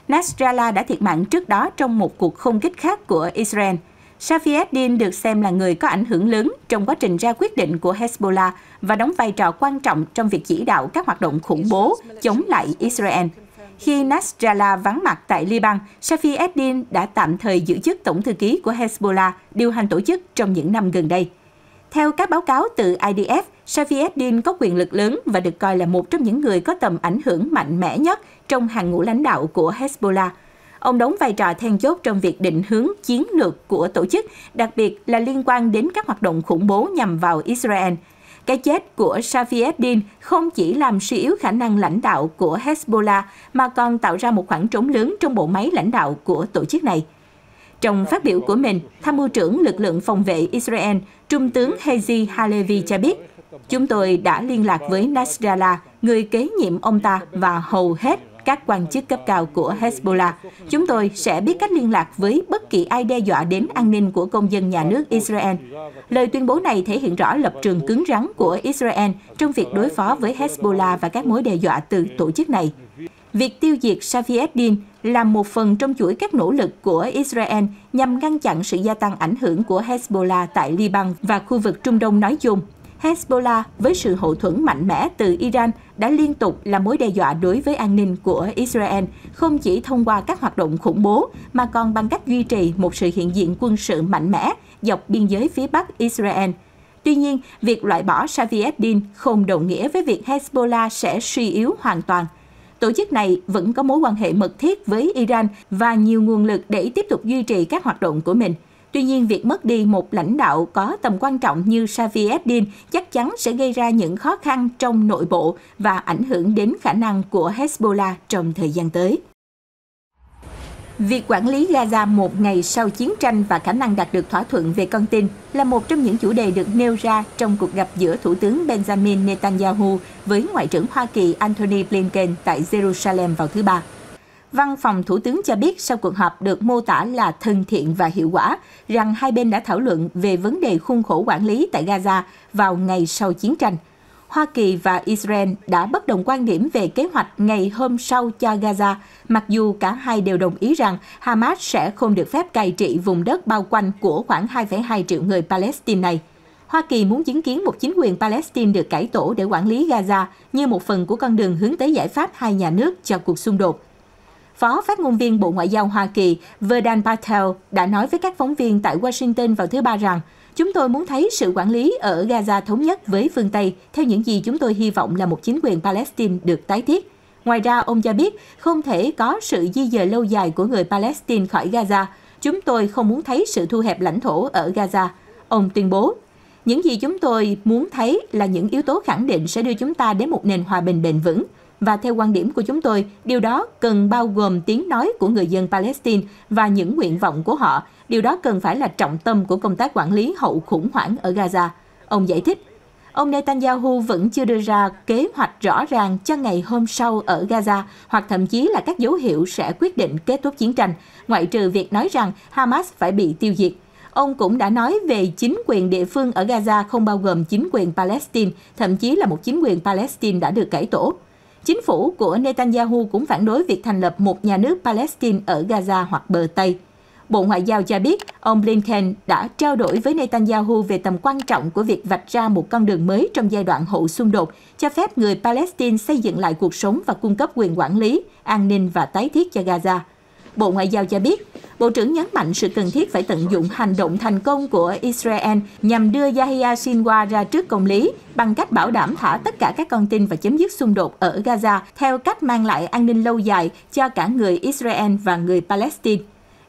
S1: Nasrallah đã thiệt mạng trước đó trong một cuộc không kích khác của Israel. Safi-eddin được xem là người có ảnh hưởng lớn trong quá trình ra quyết định của Hezbollah và đóng vai trò quan trọng trong việc chỉ đạo các hoạt động khủng bố chống lại Israel. Khi Nasrallah vắng mặt tại Liban, Safi Eddin đã tạm thời giữ chức tổng thư ký của Hezbollah, điều hành tổ chức trong những năm gần đây. Theo các báo cáo từ IDF, Safieddin có quyền lực lớn và được coi là một trong những người có tầm ảnh hưởng mạnh mẽ nhất trong hàng ngũ lãnh đạo của Hezbollah. Ông đóng vai trò then chốt trong việc định hướng chiến lược của tổ chức, đặc biệt là liên quan đến các hoạt động khủng bố nhằm vào Israel. Cái chết của Safieddin không chỉ làm suy yếu khả năng lãnh đạo của Hezbollah mà còn tạo ra một khoảng trống lớn trong bộ máy lãnh đạo của tổ chức này. Trong phát biểu của mình, Tham mưu trưởng lực lượng phòng vệ Israel, Trung tướng Hezi Halevi cho biết, Chúng tôi đã liên lạc với Nasrallah, người kế nhiệm ông ta và hầu hết các quan chức cấp cao của Hezbollah. Chúng tôi sẽ biết cách liên lạc với bất kỳ ai đe dọa đến an ninh của công dân nhà nước Israel. Lời tuyên bố này thể hiện rõ lập trường cứng rắn của Israel trong việc đối phó với Hezbollah và các mối đe dọa từ tổ chức này. Việc tiêu diệt Safiuddin là một phần trong chuỗi các nỗ lực của Israel nhằm ngăn chặn sự gia tăng ảnh hưởng của Hezbollah tại Liban và khu vực Trung Đông nói chung. Hezbollah với sự hậu thuẫn mạnh mẽ từ Iran đã liên tục là mối đe dọa đối với an ninh của Israel, không chỉ thông qua các hoạt động khủng bố mà còn bằng cách duy trì một sự hiện diện quân sự mạnh mẽ dọc biên giới phía Bắc Israel. Tuy nhiên, việc loại bỏ Saviyeddin không đồng nghĩa với việc Hezbollah sẽ suy yếu hoàn toàn. Tổ chức này vẫn có mối quan hệ mật thiết với Iran và nhiều nguồn lực để tiếp tục duy trì các hoạt động của mình – Tuy nhiên, việc mất đi một lãnh đạo có tầm quan trọng như Saviedin chắc chắn sẽ gây ra những khó khăn trong nội bộ và ảnh hưởng đến khả năng của Hezbollah trong thời gian tới. Việc quản lý Gaza một ngày sau chiến tranh và khả năng đạt được thỏa thuận về con tin là một trong những chủ đề được nêu ra trong cuộc gặp giữa Thủ tướng Benjamin Netanyahu với Ngoại trưởng Hoa Kỳ Antony Blinken tại Jerusalem vào thứ Ba. Văn phòng Thủ tướng cho biết sau cuộc họp được mô tả là thân thiện và hiệu quả, rằng hai bên đã thảo luận về vấn đề khuôn khổ quản lý tại Gaza vào ngày sau chiến tranh. Hoa Kỳ và Israel đã bất đồng quan điểm về kế hoạch ngày hôm sau cho Gaza, mặc dù cả hai đều đồng ý rằng Hamas sẽ không được phép cai trị vùng đất bao quanh của khoảng 2,2 triệu người Palestine này. Hoa Kỳ muốn chứng kiến một chính quyền Palestine được cải tổ để quản lý Gaza như một phần của con đường hướng tới giải pháp hai nhà nước cho cuộc xung đột. Phó phát ngôn viên Bộ Ngoại giao Hoa Kỳ Verdan Patel đã nói với các phóng viên tại Washington vào thứ Ba rằng Chúng tôi muốn thấy sự quản lý ở Gaza thống nhất với phương Tây theo những gì chúng tôi hy vọng là một chính quyền Palestine được tái thiết. Ngoài ra, ông cho biết không thể có sự di dời lâu dài của người Palestine khỏi Gaza. Chúng tôi không muốn thấy sự thu hẹp lãnh thổ ở Gaza. Ông tuyên bố, những gì chúng tôi muốn thấy là những yếu tố khẳng định sẽ đưa chúng ta đến một nền hòa bình bền vững – và theo quan điểm của chúng tôi, điều đó cần bao gồm tiếng nói của người dân Palestine và những nguyện vọng của họ. Điều đó cần phải là trọng tâm của công tác quản lý hậu khủng hoảng ở Gaza. Ông giải thích, ông Netanyahu vẫn chưa đưa ra kế hoạch rõ ràng cho ngày hôm sau ở Gaza hoặc thậm chí là các dấu hiệu sẽ quyết định kết thúc chiến tranh, ngoại trừ việc nói rằng Hamas phải bị tiêu diệt. Ông cũng đã nói về chính quyền địa phương ở Gaza không bao gồm chính quyền Palestine, thậm chí là một chính quyền Palestine đã được cải tổ. Chính phủ của Netanyahu cũng phản đối việc thành lập một nhà nước Palestine ở Gaza hoặc bờ Tây. Bộ Ngoại giao cho biết, ông Blinken đã trao đổi với Netanyahu về tầm quan trọng của việc vạch ra một con đường mới trong giai đoạn hậu xung đột, cho phép người Palestine xây dựng lại cuộc sống và cung cấp quyền quản lý, an ninh và tái thiết cho Gaza. Bộ Ngoại giao cho biết, Bộ trưởng nhấn mạnh sự cần thiết phải tận dụng hành động thành công của Israel nhằm đưa Yahya Sinwa ra trước công lý bằng cách bảo đảm thả tất cả các con tin và chấm dứt xung đột ở Gaza theo cách mang lại an ninh lâu dài cho cả người Israel và người Palestine.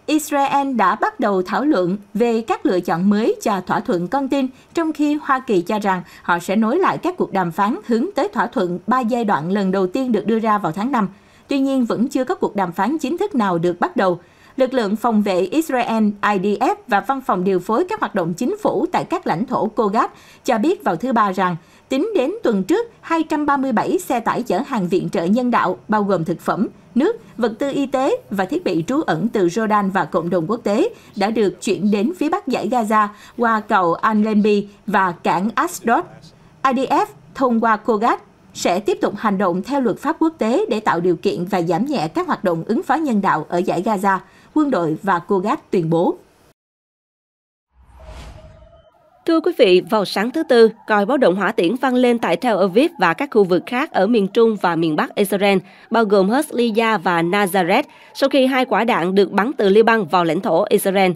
S1: Israel đã bắt đầu thảo luận về các lựa chọn mới cho thỏa thuận con tin, trong khi Hoa Kỳ cho rằng họ sẽ nối lại các cuộc đàm phán hướng tới thỏa thuận ba giai đoạn lần đầu tiên được đưa ra vào tháng 5. Tuy nhiên, vẫn chưa có cuộc đàm phán chính thức nào được bắt đầu. Lực lượng phòng vệ Israel IDF và văn phòng điều phối các hoạt động chính phủ tại các lãnh thổ Kogat cho biết vào thứ Ba rằng, tính đến tuần trước, 237 xe tải chở hàng viện trợ nhân đạo, bao gồm thực phẩm, nước, vật tư y tế và thiết bị trú ẩn từ Jordan và cộng đồng quốc tế đã được chuyển đến phía bắc giải Gaza qua cầu Al-Lembi và cảng Ashdod. IDF thông qua Kogat sẽ tiếp tục hành động theo luật pháp quốc tế để tạo điều kiện và giảm nhẹ các hoạt động ứng phó nhân đạo ở giải Gaza, quân đội
S2: và cô Cogat tuyên bố. Thưa quý vị, vào sáng thứ Tư, còi báo động hỏa tiễn vang lên tại Tel Aviv và các khu vực khác ở miền Trung và miền Bắc Israel, bao gồm Herzliya và Nazareth, sau khi hai quả đạn được bắn từ Liban vào lãnh thổ Israel.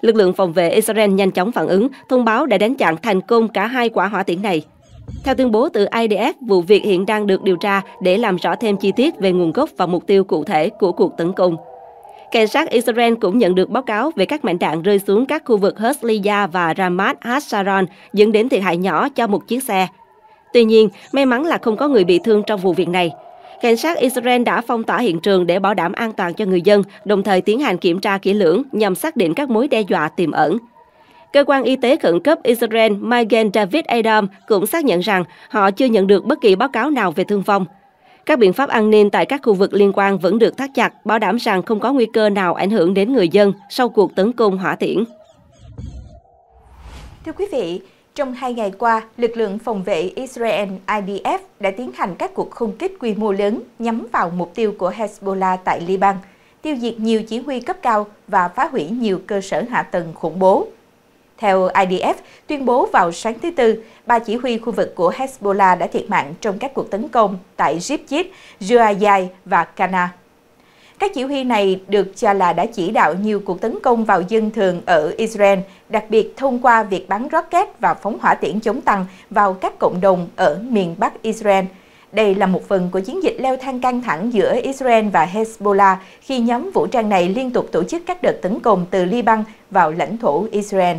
S2: Lực lượng phòng vệ Israel nhanh chóng phản ứng, thông báo đã đánh chặn thành công cả hai quả hỏa tiễn này. Theo tuyên bố từ IDF, vụ việc hiện đang được điều tra để làm rõ thêm chi tiết về nguồn gốc và mục tiêu cụ thể của cuộc tấn công. Cảnh sát Israel cũng nhận được báo cáo về các mảnh đạn rơi xuống các khu vực Herzliya và Ramat Hasharon dẫn đến thiệt hại nhỏ cho một chiếc xe. Tuy nhiên, may mắn là không có người bị thương trong vụ việc này. Cảnh sát Israel đã phong tỏa hiện trường để bảo đảm an toàn cho người dân, đồng thời tiến hành kiểm tra kỹ lưỡng nhằm xác định các mối đe dọa tiềm ẩn. Cơ quan y tế khẩn cấp Israel Magen David Adam cũng xác nhận rằng họ chưa nhận được bất kỳ báo cáo nào về thương vong. Các biện pháp an ninh tại các khu vực liên quan vẫn được thắt chặt, bảo đảm rằng không có nguy cơ nào ảnh hưởng đến người dân sau cuộc tấn công hỏa tiễn.
S1: Thưa quý vị, trong hai ngày qua, lực lượng phòng vệ Israel IDF đã tiến hành các cuộc không kích quy mô lớn nhắm vào mục tiêu của Hezbollah tại Liban, tiêu diệt nhiều chỉ huy cấp cao và phá hủy nhiều cơ sở hạ tầng khủng bố. Theo IDF, tuyên bố vào sáng thứ Tư, ba chỉ huy khu vực của Hezbollah đã thiệt mạng trong các cuộc tấn công tại Jibjit, Juayai và Kana. Các chỉ huy này được cho là đã chỉ đạo nhiều cuộc tấn công vào dân thường ở Israel, đặc biệt thông qua việc bắn rocket và phóng hỏa tiễn chống tăng vào các cộng đồng ở miền Bắc Israel. Đây là một phần của chiến dịch leo thang căng thẳng giữa Israel và Hezbollah khi nhóm vũ trang này liên tục tổ chức các đợt tấn công từ Liban vào lãnh thổ Israel.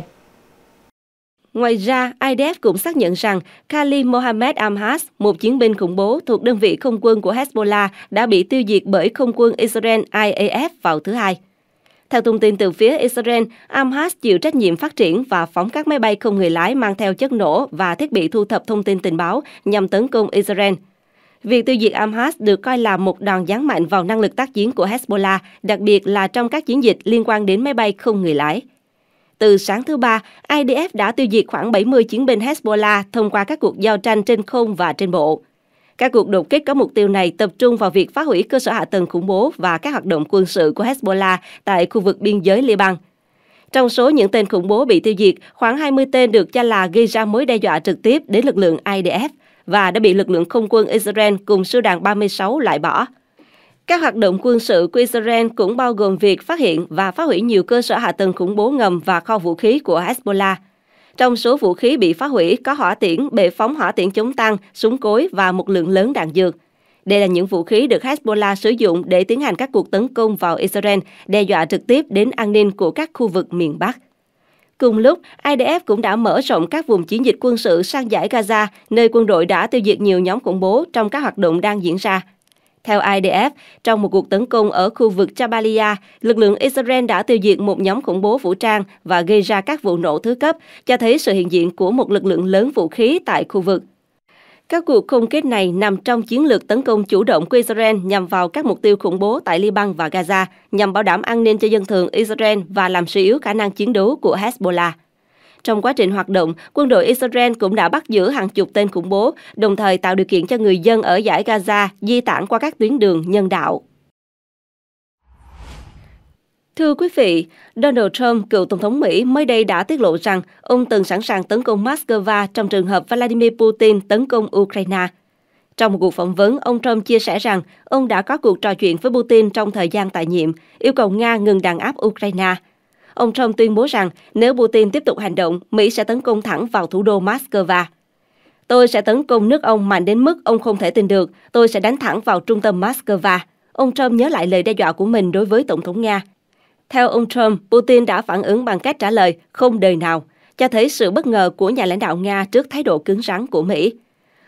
S2: Ngoài ra, IDF e cũng xác nhận rằng Khalid Mohammed Amhas, một chiến binh khủng bố thuộc đơn vị không quân của Hezbollah, đã bị tiêu diệt bởi không quân Israel IAF vào thứ Hai. Theo thông tin từ phía Israel, Amhas chịu trách nhiệm phát triển và phóng các máy bay không người lái mang theo chất nổ và thiết bị thu thập thông tin tình báo nhằm tấn công Israel. Việc tiêu diệt Hamas được coi là một đòn giáng mạnh vào năng lực tác chiến của Hezbollah, đặc biệt là trong các chiến dịch liên quan đến máy bay không người lái. Từ sáng thứ Ba, IDF đã tiêu diệt khoảng 70 chiến binh Hezbollah thông qua các cuộc giao tranh trên không và trên bộ. Các cuộc đột kích có mục tiêu này tập trung vào việc phá hủy cơ sở hạ tầng khủng bố và các hoạt động quân sự của Hezbollah tại khu vực biên giới Liban. Trong số những tên khủng bố bị tiêu diệt, khoảng 20 tên được cho là gây ra mối đe dọa trực tiếp đến lực lượng IDF và đã bị lực lượng không quân Israel cùng sư đoàn 36 loại bỏ. Các hoạt động quân sự của Israel cũng bao gồm việc phát hiện và phá hủy nhiều cơ sở hạ tầng khủng bố ngầm và kho vũ khí của Hezbollah. Trong số vũ khí bị phá hủy có hỏa tiễn, bệ phóng hỏa tiễn chống tăng, súng cối và một lượng lớn đạn dược. Đây là những vũ khí được Hezbollah sử dụng để tiến hành các cuộc tấn công vào Israel, đe dọa trực tiếp đến an ninh của các khu vực miền Bắc. Cùng lúc, IDF cũng đã mở rộng các vùng chiến dịch quân sự sang giải Gaza, nơi quân đội đã tiêu diệt nhiều nhóm khủng bố trong các hoạt động đang diễn ra. Theo IDF, trong một cuộc tấn công ở khu vực Jabalia, lực lượng Israel đã tiêu diệt một nhóm khủng bố vũ trang và gây ra các vụ nổ thứ cấp, cho thấy sự hiện diện của một lực lượng lớn vũ khí tại khu vực. Các cuộc không kích này nằm trong chiến lược tấn công chủ động của Israel nhằm vào các mục tiêu khủng bố tại Liban và Gaza, nhằm bảo đảm an ninh cho dân thường Israel và làm suy yếu khả năng chiến đấu của Hezbollah. Trong quá trình hoạt động, quân đội Israel cũng đã bắt giữ hàng chục tên khủng bố, đồng thời tạo điều kiện cho người dân ở giải Gaza di tản qua các tuyến đường nhân đạo. Thưa quý vị, Donald Trump, cựu Tổng thống Mỹ, mới đây đã tiết lộ rằng ông từng sẵn sàng tấn công Moscow trong trường hợp Vladimir Putin tấn công Ukraine. Trong một cuộc phỏng vấn, ông Trump chia sẻ rằng ông đã có cuộc trò chuyện với Putin trong thời gian tại nhiệm, yêu cầu Nga ngừng đàn áp Ukraine – ông Trump tuyên bố rằng nếu Putin tiếp tục hành động, Mỹ sẽ tấn công thẳng vào thủ đô Moscow. Tôi sẽ tấn công nước ông mạnh đến mức ông không thể tin được, tôi sẽ đánh thẳng vào trung tâm Moscow. Ông Trump nhớ lại lời đe dọa của mình đối với Tổng thống Nga. Theo ông Trump, Putin đã phản ứng bằng cách trả lời không đời nào, cho thấy sự bất ngờ của nhà lãnh đạo Nga trước thái độ cứng rắn của Mỹ.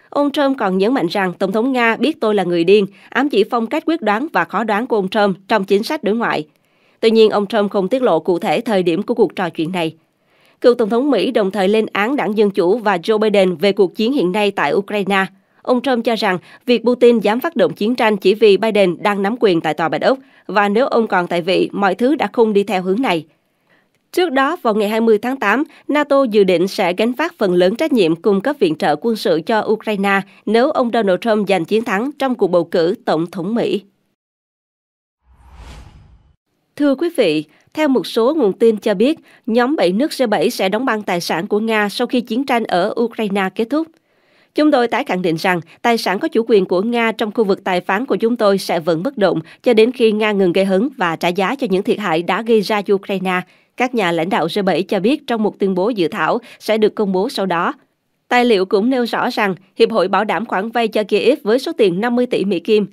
S2: Ông Trump còn nhấn mạnh rằng Tổng thống Nga biết tôi là người điên, ám chỉ phong cách quyết đoán và khó đoán của ông Trump trong chính sách đối ngoại. Tuy nhiên, ông Trump không tiết lộ cụ thể thời điểm của cuộc trò chuyện này. Cựu Tổng thống Mỹ đồng thời lên án đảng Dân Chủ và Joe Biden về cuộc chiến hiện nay tại Ukraine. Ông Trump cho rằng việc Putin dám phát động chiến tranh chỉ vì Biden đang nắm quyền tại Tòa Bạch Ốc và nếu ông còn tại vị, mọi thứ đã không đi theo hướng này. Trước đó, vào ngày 20 tháng 8, NATO dự định sẽ gánh phát phần lớn trách nhiệm cung cấp viện trợ quân sự cho Ukraine nếu ông Donald Trump giành chiến thắng trong cuộc bầu cử Tổng thống Mỹ. Thưa quý vị, theo một số nguồn tin cho biết, nhóm 7 nước G7 sẽ đóng băng tài sản của Nga sau khi chiến tranh ở Ukraine kết thúc. Chúng tôi tái khẳng định rằng tài sản có chủ quyền của Nga trong khu vực tài phán của chúng tôi sẽ vẫn bất động cho đến khi Nga ngừng gây hấn và trả giá cho những thiệt hại đã gây ra Ukraine, các nhà lãnh đạo G7 cho biết trong một tuyên bố dự thảo sẽ được công bố sau đó. Tài liệu cũng nêu rõ rằng Hiệp hội bảo đảm khoản vay cho Kiev với số tiền 50 tỷ Mỹ Kim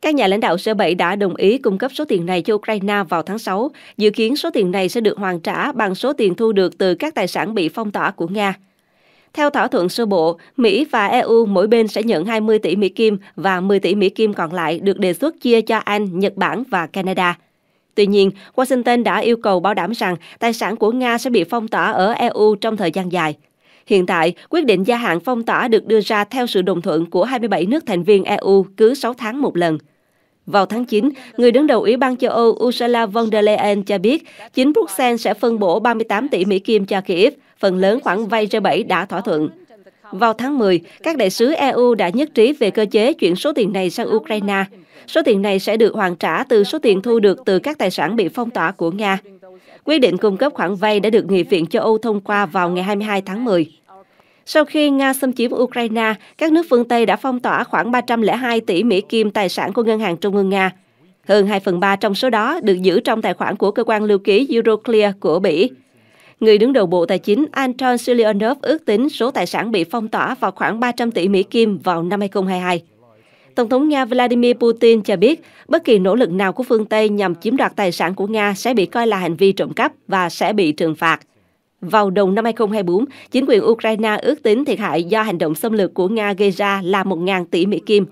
S2: các nhà lãnh đạo C7 đã đồng ý cung cấp số tiền này cho Ukraine vào tháng 6. Dự kiến số tiền này sẽ được hoàn trả bằng số tiền thu được từ các tài sản bị phong tỏa của Nga. Theo thỏa thuận sơ bộ, Mỹ và EU mỗi bên sẽ nhận 20 tỷ Mỹ Kim và 10 tỷ Mỹ Kim còn lại được đề xuất chia cho Anh, Nhật Bản và Canada. Tuy nhiên, Washington đã yêu cầu bảo đảm rằng tài sản của Nga sẽ bị phong tỏa ở EU trong thời gian dài. Hiện tại, quyết định gia hạn phong tỏa được đưa ra theo sự đồng thuận của 27 nước thành viên EU cứ 6 tháng một lần. Vào tháng 9, người đứng đầu Ủy ban châu Âu Ursula von der Leyen cho biết chính Bruxelles sẽ phân bổ 38 tỷ Mỹ Kim cho Kiev, phần lớn khoản vay G7 đã thỏa thuận. Vào tháng 10, các đại sứ EU đã nhất trí về cơ chế chuyển số tiền này sang Ukraine. Số tiền này sẽ được hoàn trả từ số tiền thu được từ các tài sản bị phong tỏa của Nga. Quyết định cung cấp khoản vay đã được Nghị viện châu Âu thông qua vào ngày 22 tháng 10. Sau khi Nga xâm chiếm Ukraine, các nước phương Tây đã phong tỏa khoảng 302 tỷ Mỹ Kim tài sản của Ngân hàng Trung ương Nga. Hơn 2 phần 3 trong số đó được giữ trong tài khoản của cơ quan lưu ký Euroclear của Bỉ. Người đứng đầu Bộ Tài chính Anton Silionov ước tính số tài sản bị phong tỏa vào khoảng 300 tỷ Mỹ Kim vào năm 2022. Tổng thống Nga Vladimir Putin cho biết bất kỳ nỗ lực nào của phương Tây nhằm chiếm đoạt tài sản của Nga sẽ bị coi là hành vi trộm cắp và sẽ bị trừng phạt. Vào đầu năm 2024, chính quyền Ukraine ước tính thiệt hại do hành động xâm lược của Nga gây ra là 1.000 tỷ Mỹ Kim.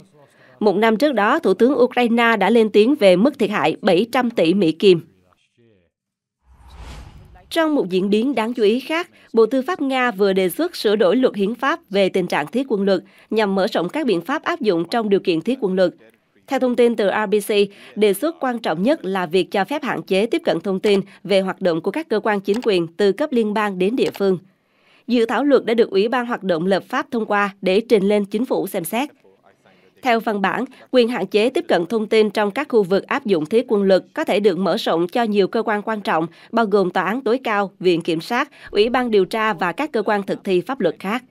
S2: Một năm trước đó, Thủ tướng Ukraine đã lên tiếng về mức thiệt hại 700 tỷ Mỹ Kim. Trong một diễn biến đáng chú ý khác, Bộ Tư pháp Nga vừa đề xuất sửa đổi luật hiến pháp về tình trạng thiết quân luật nhằm mở rộng các biện pháp áp dụng trong điều kiện thiết quân luật. Theo thông tin từ RBC, đề xuất quan trọng nhất là việc cho phép hạn chế tiếp cận thông tin về hoạt động của các cơ quan chính quyền từ cấp liên bang đến địa phương. Dự thảo luật đã được Ủy ban hoạt động lập pháp thông qua để trình lên chính phủ xem xét. Theo văn bản, quyền hạn chế tiếp cận thông tin trong các khu vực áp dụng thế quân lực có thể được mở rộng cho nhiều cơ quan quan trọng, bao gồm tòa án tối cao, viện kiểm sát, ủy ban điều tra và các cơ quan thực thi pháp luật khác.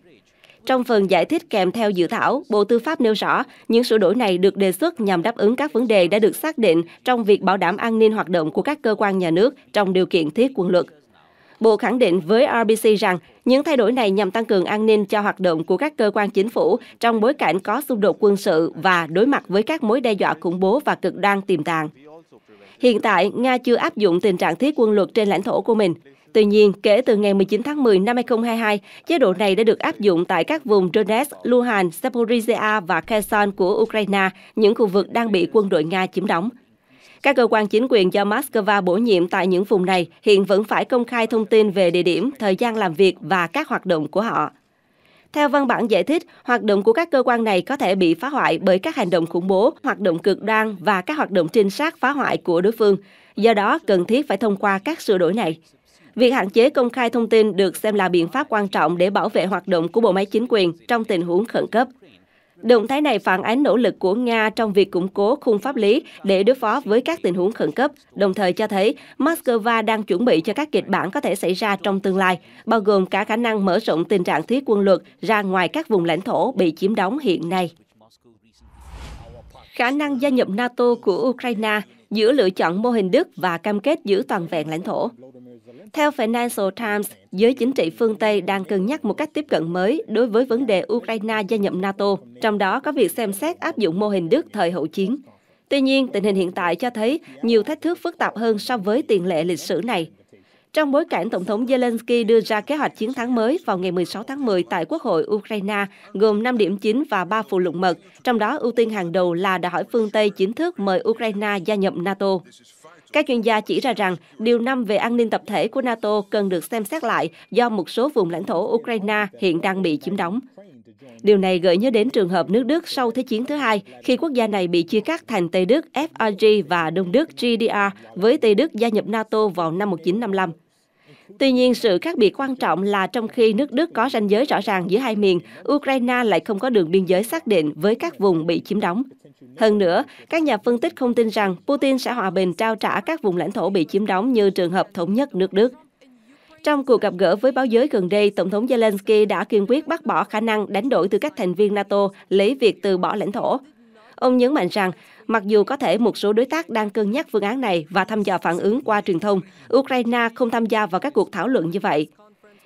S2: Trong phần giải thích kèm theo dự thảo, Bộ Tư pháp nêu rõ những sửa đổi này được đề xuất nhằm đáp ứng các vấn đề đã được xác định trong việc bảo đảm an ninh hoạt động của các cơ quan nhà nước trong điều kiện thiết quân luật. Bộ khẳng định với RBC rằng những thay đổi này nhằm tăng cường an ninh cho hoạt động của các cơ quan chính phủ trong bối cảnh có xung đột quân sự và đối mặt với các mối đe dọa khủng bố và cực đoan tiềm tàng. Hiện tại, Nga chưa áp dụng tình trạng thiết quân luật trên lãnh thổ của mình. Tuy nhiên, kể từ ngày 19 tháng 10 năm 2022, chế độ này đã được áp dụng tại các vùng Donetsk, Luhansk, Zaporizhia và Kherson của Ukraine, những khu vực đang bị quân đội Nga chiếm đóng. Các cơ quan chính quyền do Moscow bổ nhiệm tại những vùng này hiện vẫn phải công khai thông tin về địa điểm, thời gian làm việc và các hoạt động của họ. Theo văn bản giải thích, hoạt động của các cơ quan này có thể bị phá hoại bởi các hành động khủng bố, hoạt động cực đoan và các hoạt động trinh sát phá hoại của đối phương. Do đó, cần thiết phải thông qua các sửa đổi này. Việc hạn chế công khai thông tin được xem là biện pháp quan trọng để bảo vệ hoạt động của bộ máy chính quyền trong tình huống khẩn cấp. Động thái này phản ánh nỗ lực của Nga trong việc củng cố khung pháp lý để đối phó với các tình huống khẩn cấp, đồng thời cho thấy Moscow đang chuẩn bị cho các kịch bản có thể xảy ra trong tương lai, bao gồm cả khả năng mở rộng tình trạng thiết quân luật ra ngoài các vùng lãnh thổ bị chiếm đóng hiện nay. Khả năng gia nhập NATO của Ukraine giữa lựa chọn mô hình Đức và cam kết giữ toàn vẹn lãnh thổ. Theo Financial Times, giới chính trị phương Tây đang cân nhắc một cách tiếp cận mới đối với vấn đề Ukraine gia nhập NATO, trong đó có việc xem xét áp dụng mô hình Đức thời hậu chiến. Tuy nhiên, tình hình hiện tại cho thấy nhiều thách thức phức tạp hơn so với tiền lệ lịch sử này. Trong bối cảnh Tổng thống Zelensky đưa ra kế hoạch chiến thắng mới vào ngày 16 tháng 10 tại Quốc hội Ukraine, gồm 5 điểm chính và 3 phụ lục mật, trong đó ưu tiên hàng đầu là đòi hỏi phương Tây chính thức mời Ukraine gia nhập NATO. Các chuyên gia chỉ ra rằng điều 5 về an ninh tập thể của NATO cần được xem xét lại do một số vùng lãnh thổ Ukraine hiện đang bị chiếm đóng. Điều này gợi nhớ đến trường hợp nước Đức sau Thế chiến thứ hai, khi quốc gia này bị chia cắt thành Tây Đức FRG và Đông Đức GDR với Tây Đức gia nhập NATO vào năm 1955. Tuy nhiên, sự khác biệt quan trọng là trong khi nước Đức có ranh giới rõ ràng giữa hai miền, Ukraine lại không có đường biên giới xác định với các vùng bị chiếm đóng. Hơn nữa, các nhà phân tích không tin rằng Putin sẽ hòa bình trao trả các vùng lãnh thổ bị chiếm đóng như trường hợp thống nhất nước Đức. Trong cuộc gặp gỡ với báo giới gần đây, Tổng thống Zelensky đã kiên quyết bác bỏ khả năng đánh đổi từ các thành viên NATO lấy việc từ bỏ lãnh thổ. Ông nhấn mạnh rằng, mặc dù có thể một số đối tác đang cân nhắc phương án này và tham gia phản ứng qua truyền thông, Ukraine không tham gia vào các cuộc thảo luận như vậy.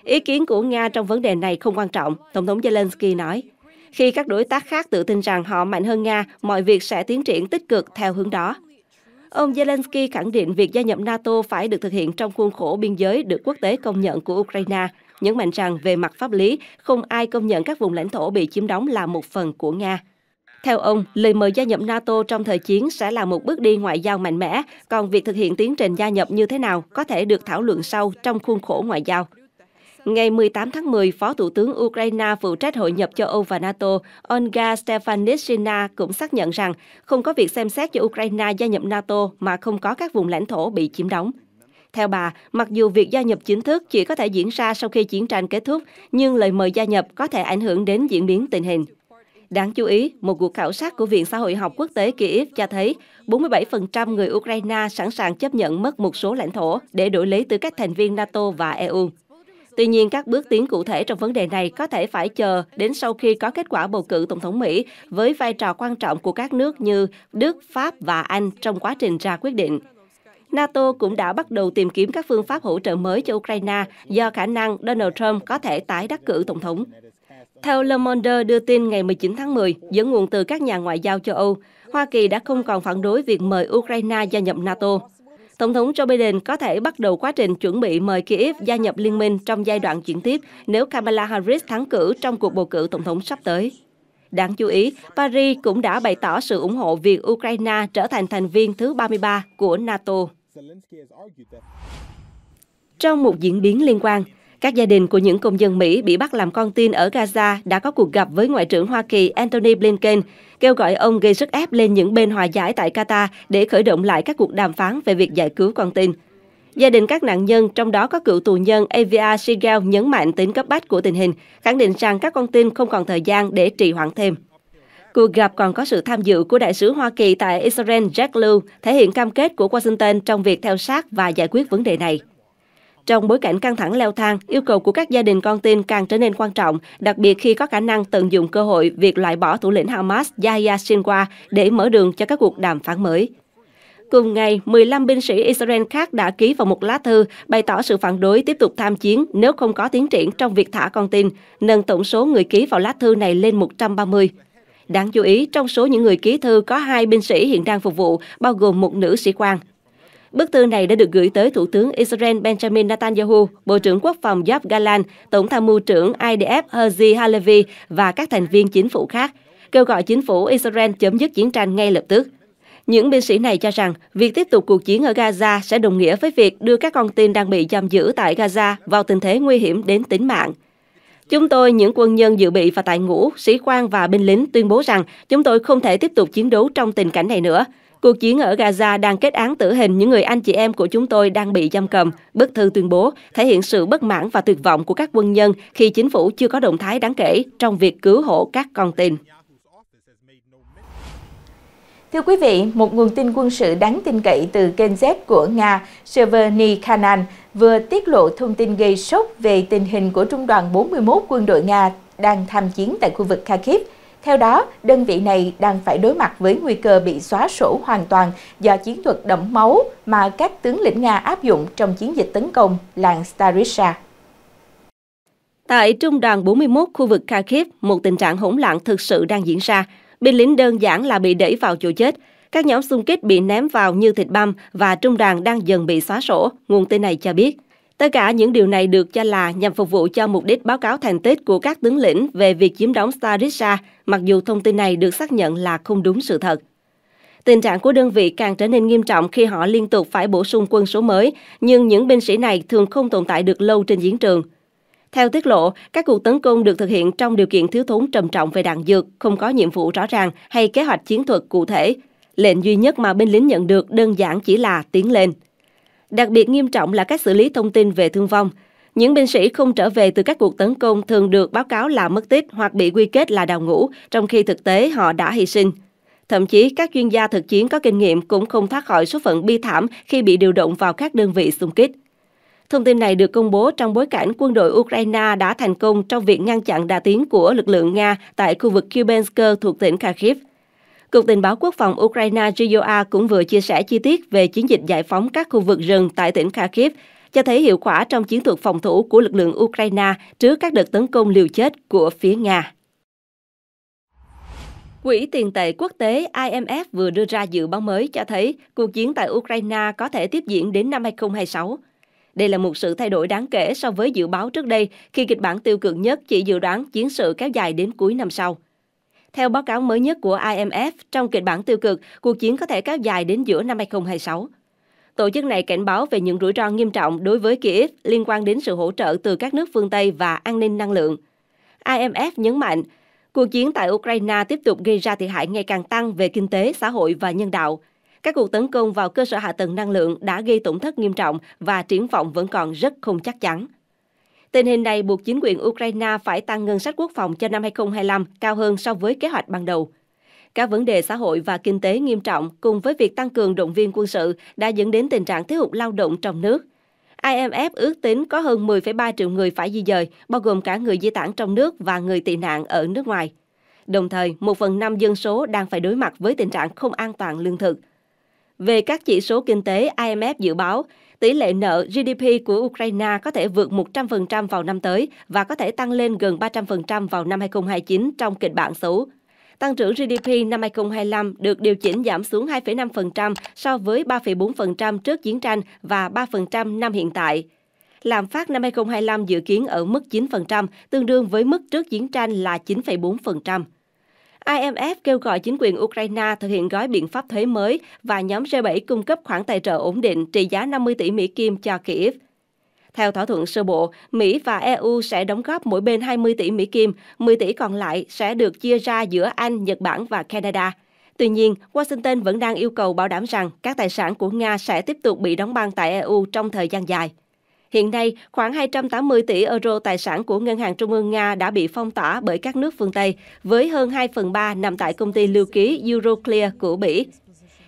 S2: Ý kiến của Nga trong vấn đề này không quan trọng, Tổng thống Zelensky nói. Khi các đối tác khác tự tin rằng họ mạnh hơn Nga, mọi việc sẽ tiến triển tích cực theo hướng đó. Ông Zelensky khẳng định việc gia nhập NATO phải được thực hiện trong khuôn khổ biên giới được quốc tế công nhận của Ukraine, nhấn mạnh rằng về mặt pháp lý, không ai công nhận các vùng lãnh thổ bị chiếm đóng là một phần của Nga. Theo ông, lời mời gia nhập NATO trong thời chiến sẽ là một bước đi ngoại giao mạnh mẽ, còn việc thực hiện tiến trình gia nhập như thế nào có thể được thảo luận sâu trong khuôn khổ ngoại giao. Ngày 18 tháng 10, Phó Thủ tướng Ukraine phụ trách hội nhập châu Âu và NATO, Olga Stefanishina cũng xác nhận rằng không có việc xem xét cho Ukraine gia nhập NATO mà không có các vùng lãnh thổ bị chiếm đóng. Theo bà, mặc dù việc gia nhập chính thức chỉ có thể diễn ra sau khi chiến tranh kết thúc, nhưng lời mời gia nhập có thể ảnh hưởng đến diễn biến tình hình. Đáng chú ý, một cuộc khảo sát của Viện Xã hội học quốc tế Kiev cho thấy 47% người Ukraine sẵn sàng chấp nhận mất một số lãnh thổ để đổi lấy tư cách thành viên NATO và EU. Tuy nhiên, các bước tiến cụ thể trong vấn đề này có thể phải chờ đến sau khi có kết quả bầu cử Tổng thống Mỹ với vai trò quan trọng của các nước như Đức, Pháp và Anh trong quá trình ra quyết định. NATO cũng đã bắt đầu tìm kiếm các phương pháp hỗ trợ mới cho Ukraine do khả năng Donald Trump có thể tái đắc cử Tổng thống. Theo Le Monde đưa tin ngày 19 tháng 10, dẫn nguồn từ các nhà ngoại giao châu Âu, Hoa Kỳ đã không còn phản đối việc mời Ukraine gia nhập NATO. Tổng thống Joe Biden có thể bắt đầu quá trình chuẩn bị mời Kyiv gia nhập liên minh trong giai đoạn chuyển tiếp nếu Kamala Harris thắng cử trong cuộc bầu cử tổng thống sắp tới. Đáng chú ý, Paris cũng đã bày tỏ sự ủng hộ việc Ukraine trở thành thành viên thứ 33 của NATO. Trong một diễn biến liên quan, các gia đình của những công dân Mỹ bị bắt làm con tin ở Gaza đã có cuộc gặp với Ngoại trưởng Hoa Kỳ Antony Blinken, kêu gọi ông gây sức ép lên những bên hòa giải tại Qatar để khởi động lại các cuộc đàm phán về việc giải cứu con tin. Gia đình các nạn nhân, trong đó có cựu tù nhân Avia Sigal nhấn mạnh tính cấp bách của tình hình, khẳng định rằng các con tin không còn thời gian để trì hoãn thêm. Cuộc gặp còn có sự tham dự của Đại sứ Hoa Kỳ tại Israel Jack Lew, thể hiện cam kết của Washington trong việc theo sát và giải quyết vấn đề này. Trong bối cảnh căng thẳng leo thang, yêu cầu của các gia đình con tin càng trở nên quan trọng, đặc biệt khi có khả năng tận dụng cơ hội việc loại bỏ thủ lĩnh Hamas Yahya Sinwar để mở đường cho các cuộc đàm phán mới. Cùng ngày, 15 binh sĩ Israel khác đã ký vào một lá thư bày tỏ sự phản đối tiếp tục tham chiến nếu không có tiến triển trong việc thả con tin, nâng tổng số người ký vào lá thư này lên 130. Đáng chú ý, trong số những người ký thư có hai binh sĩ hiện đang phục vụ, bao gồm một nữ sĩ quan. Bức thư này đã được gửi tới Thủ tướng Israel Benjamin Netanyahu, Bộ trưởng Quốc phòng Yoav Galan, Tổng tham mưu trưởng IDF Herzi Halevi và các thành viên chính phủ khác, kêu gọi chính phủ Israel chấm dứt chiến tranh ngay lập tức. Những binh sĩ này cho rằng việc tiếp tục cuộc chiến ở Gaza sẽ đồng nghĩa với việc đưa các con tin đang bị giam giữ tại Gaza vào tình thế nguy hiểm đến tính mạng. Chúng tôi, những quân nhân dự bị và tại ngũ, sĩ quan và binh lính tuyên bố rằng chúng tôi không thể tiếp tục chiến đấu trong tình cảnh này nữa. Cuộc chiến ở Gaza đang kết án tử hình những người anh chị em của chúng tôi đang bị giam cầm. Bức thư tuyên bố thể hiện sự bất mãn và tuyệt vọng của các quân nhân khi chính phủ chưa có động thái đáng kể trong việc cứu hộ các con tin.
S1: Thưa quý vị, một nguồn tin quân sự đáng tin cậy từ kênh Z của Nga, Severny Kanan, vừa tiết lộ thông tin gây sốc về tình hình của Trung đoàn 41 quân đội Nga đang tham chiến tại khu vực Kharkiv. Theo đó, đơn vị này đang phải đối mặt với nguy cơ bị xóa sổ hoàn toàn do chiến thuật đẫm máu mà các tướng lĩnh Nga áp dụng trong chiến
S2: dịch tấn công làng Starisha. Tại Trung đoàn 41 khu vực Kharkiv, một tình trạng hỗn loạn thực sự đang diễn ra. Binh lính đơn giản là bị đẩy vào chỗ chết. Các nhóm xung kích bị ném vào như thịt băm và trung đoàn đang dần bị xóa sổ, nguồn tin này cho biết. Tất cả những điều này được cho là nhằm phục vụ cho mục đích báo cáo thành tích của các tướng lĩnh về việc chiếm đóng Staritsa, mặc dù thông tin này được xác nhận là không đúng sự thật. Tình trạng của đơn vị càng trở nên nghiêm trọng khi họ liên tục phải bổ sung quân số mới, nhưng những binh sĩ này thường không tồn tại được lâu trên chiến trường. Theo tiết lộ, các cuộc tấn công được thực hiện trong điều kiện thiếu thốn trầm trọng về đạn dược, không có nhiệm vụ rõ ràng hay kế hoạch chiến thuật cụ thể. Lệnh duy nhất mà binh lính nhận được đơn giản chỉ là tiến lên. Đặc biệt nghiêm trọng là cách xử lý thông tin về thương vong. Những binh sĩ không trở về từ các cuộc tấn công thường được báo cáo là mất tích hoặc bị quy kết là đào ngũ, trong khi thực tế họ đã hy sinh. Thậm chí, các chuyên gia thực chiến có kinh nghiệm cũng không thoát khỏi số phận bi thảm khi bị điều động vào các đơn vị xung kích. Thông tin này được công bố trong bối cảnh quân đội Ukraine đã thành công trong việc ngăn chặn đà tiến của lực lượng Nga tại khu vực Kubensk thuộc tỉnh Kharkiv. Cục Tình báo Quốc phòng Ukraine GUA cũng vừa chia sẻ chi tiết về chiến dịch giải phóng các khu vực rừng tại tỉnh Kharkiv, cho thấy hiệu quả trong chiến thuật phòng thủ của lực lượng Ukraine trước các đợt tấn công liều chết của phía Nga. Quỹ tiền tệ quốc tế IMF vừa đưa ra dự báo mới cho thấy cuộc chiến tại Ukraine có thể tiếp diễn đến năm 2026. Đây là một sự thay đổi đáng kể so với dự báo trước đây khi kịch bản tiêu cực nhất chỉ dự đoán chiến sự kéo dài đến cuối năm sau. Theo báo cáo mới nhất của IMF, trong kịch bản tiêu cực, cuộc chiến có thể kéo dài đến giữa năm 2026. Tổ chức này cảnh báo về những rủi ro nghiêm trọng đối với Kiev liên quan đến sự hỗ trợ từ các nước phương Tây và an ninh năng lượng. IMF nhấn mạnh, cuộc chiến tại Ukraine tiếp tục gây ra thiệt hại ngày càng tăng về kinh tế, xã hội và nhân đạo. Các cuộc tấn công vào cơ sở hạ tầng năng lượng đã gây tổn thất nghiêm trọng và triển vọng vẫn còn rất không chắc chắn. Tình hình này buộc chính quyền Ukraine phải tăng ngân sách quốc phòng cho năm 2025 cao hơn so với kế hoạch ban đầu. Các vấn đề xã hội và kinh tế nghiêm trọng cùng với việc tăng cường động viên quân sự đã dẫn đến tình trạng thiếu hụt lao động trong nước. IMF ước tính có hơn 10,3 triệu người phải di dời, bao gồm cả người di tản trong nước và người tị nạn ở nước ngoài. Đồng thời, một phần năm dân số đang phải đối mặt với tình trạng không an toàn lương thực. Về các chỉ số kinh tế, IMF dự báo tỷ lệ nợ GDP của Ukraine có thể vượt 100% vào năm tới và có thể tăng lên gần 300% vào năm 2029 trong kịch bản xấu. Tăng trưởng GDP năm 2025 được điều chỉnh giảm xuống 2,5% so với 3,4% trước chiến tranh và 3% năm hiện tại. Lạm phát năm 2025 dự kiến ở mức 9%, tương đương với mức trước chiến tranh là 9,4%. IMF kêu gọi chính quyền Ukraine thực hiện gói biện pháp thuế mới và nhóm G7 cung cấp khoản tài trợ ổn định trị giá 50 tỷ Mỹ Kim cho Kiev. Theo thỏa thuận sơ bộ, Mỹ và EU sẽ đóng góp mỗi bên 20 tỷ Mỹ Kim, 10 tỷ còn lại sẽ được chia ra giữa Anh, Nhật Bản và Canada. Tuy nhiên, Washington vẫn đang yêu cầu bảo đảm rằng các tài sản của Nga sẽ tiếp tục bị đóng băng tại EU trong thời gian dài. Hiện nay, khoảng 280 tỷ euro tài sản của Ngân hàng Trung ương Nga đã bị phong tỏa bởi các nước phương Tây, với hơn 2 phần 3 nằm tại công ty lưu ký Euroclear của Bỉ.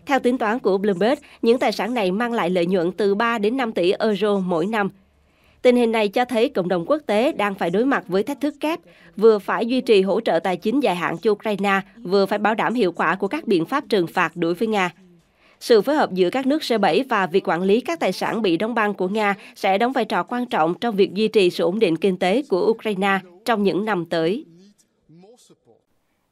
S2: Theo tính toán của Bloomberg, những tài sản này mang lại lợi nhuận từ 3 đến 5 tỷ euro mỗi năm. Tình hình này cho thấy cộng đồng quốc tế đang phải đối mặt với thách thức kép, vừa phải duy trì hỗ trợ tài chính dài hạn cho Ukraine, vừa phải bảo đảm hiệu quả của các biện pháp trừng phạt đối với Nga. Sự phối hợp giữa các nước C7 và việc quản lý các tài sản bị đóng băng của Nga sẽ đóng vai trò quan trọng trong việc duy trì sự ổn định kinh tế của Ukraine trong những năm tới.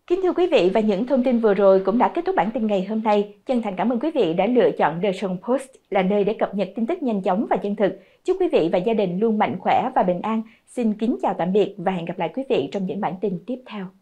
S2: Kính thưa quý vị và những thông tin vừa rồi cũng đã kết thúc bản tin
S1: ngày hôm nay. Chân thành cảm ơn quý vị đã lựa chọn The Sun Post là nơi để cập nhật tin tức nhanh chóng và chân thực. Chúc quý vị và gia đình luôn mạnh khỏe và bình an. Xin kính chào tạm biệt và hẹn gặp lại quý vị trong những bản tin tiếp theo.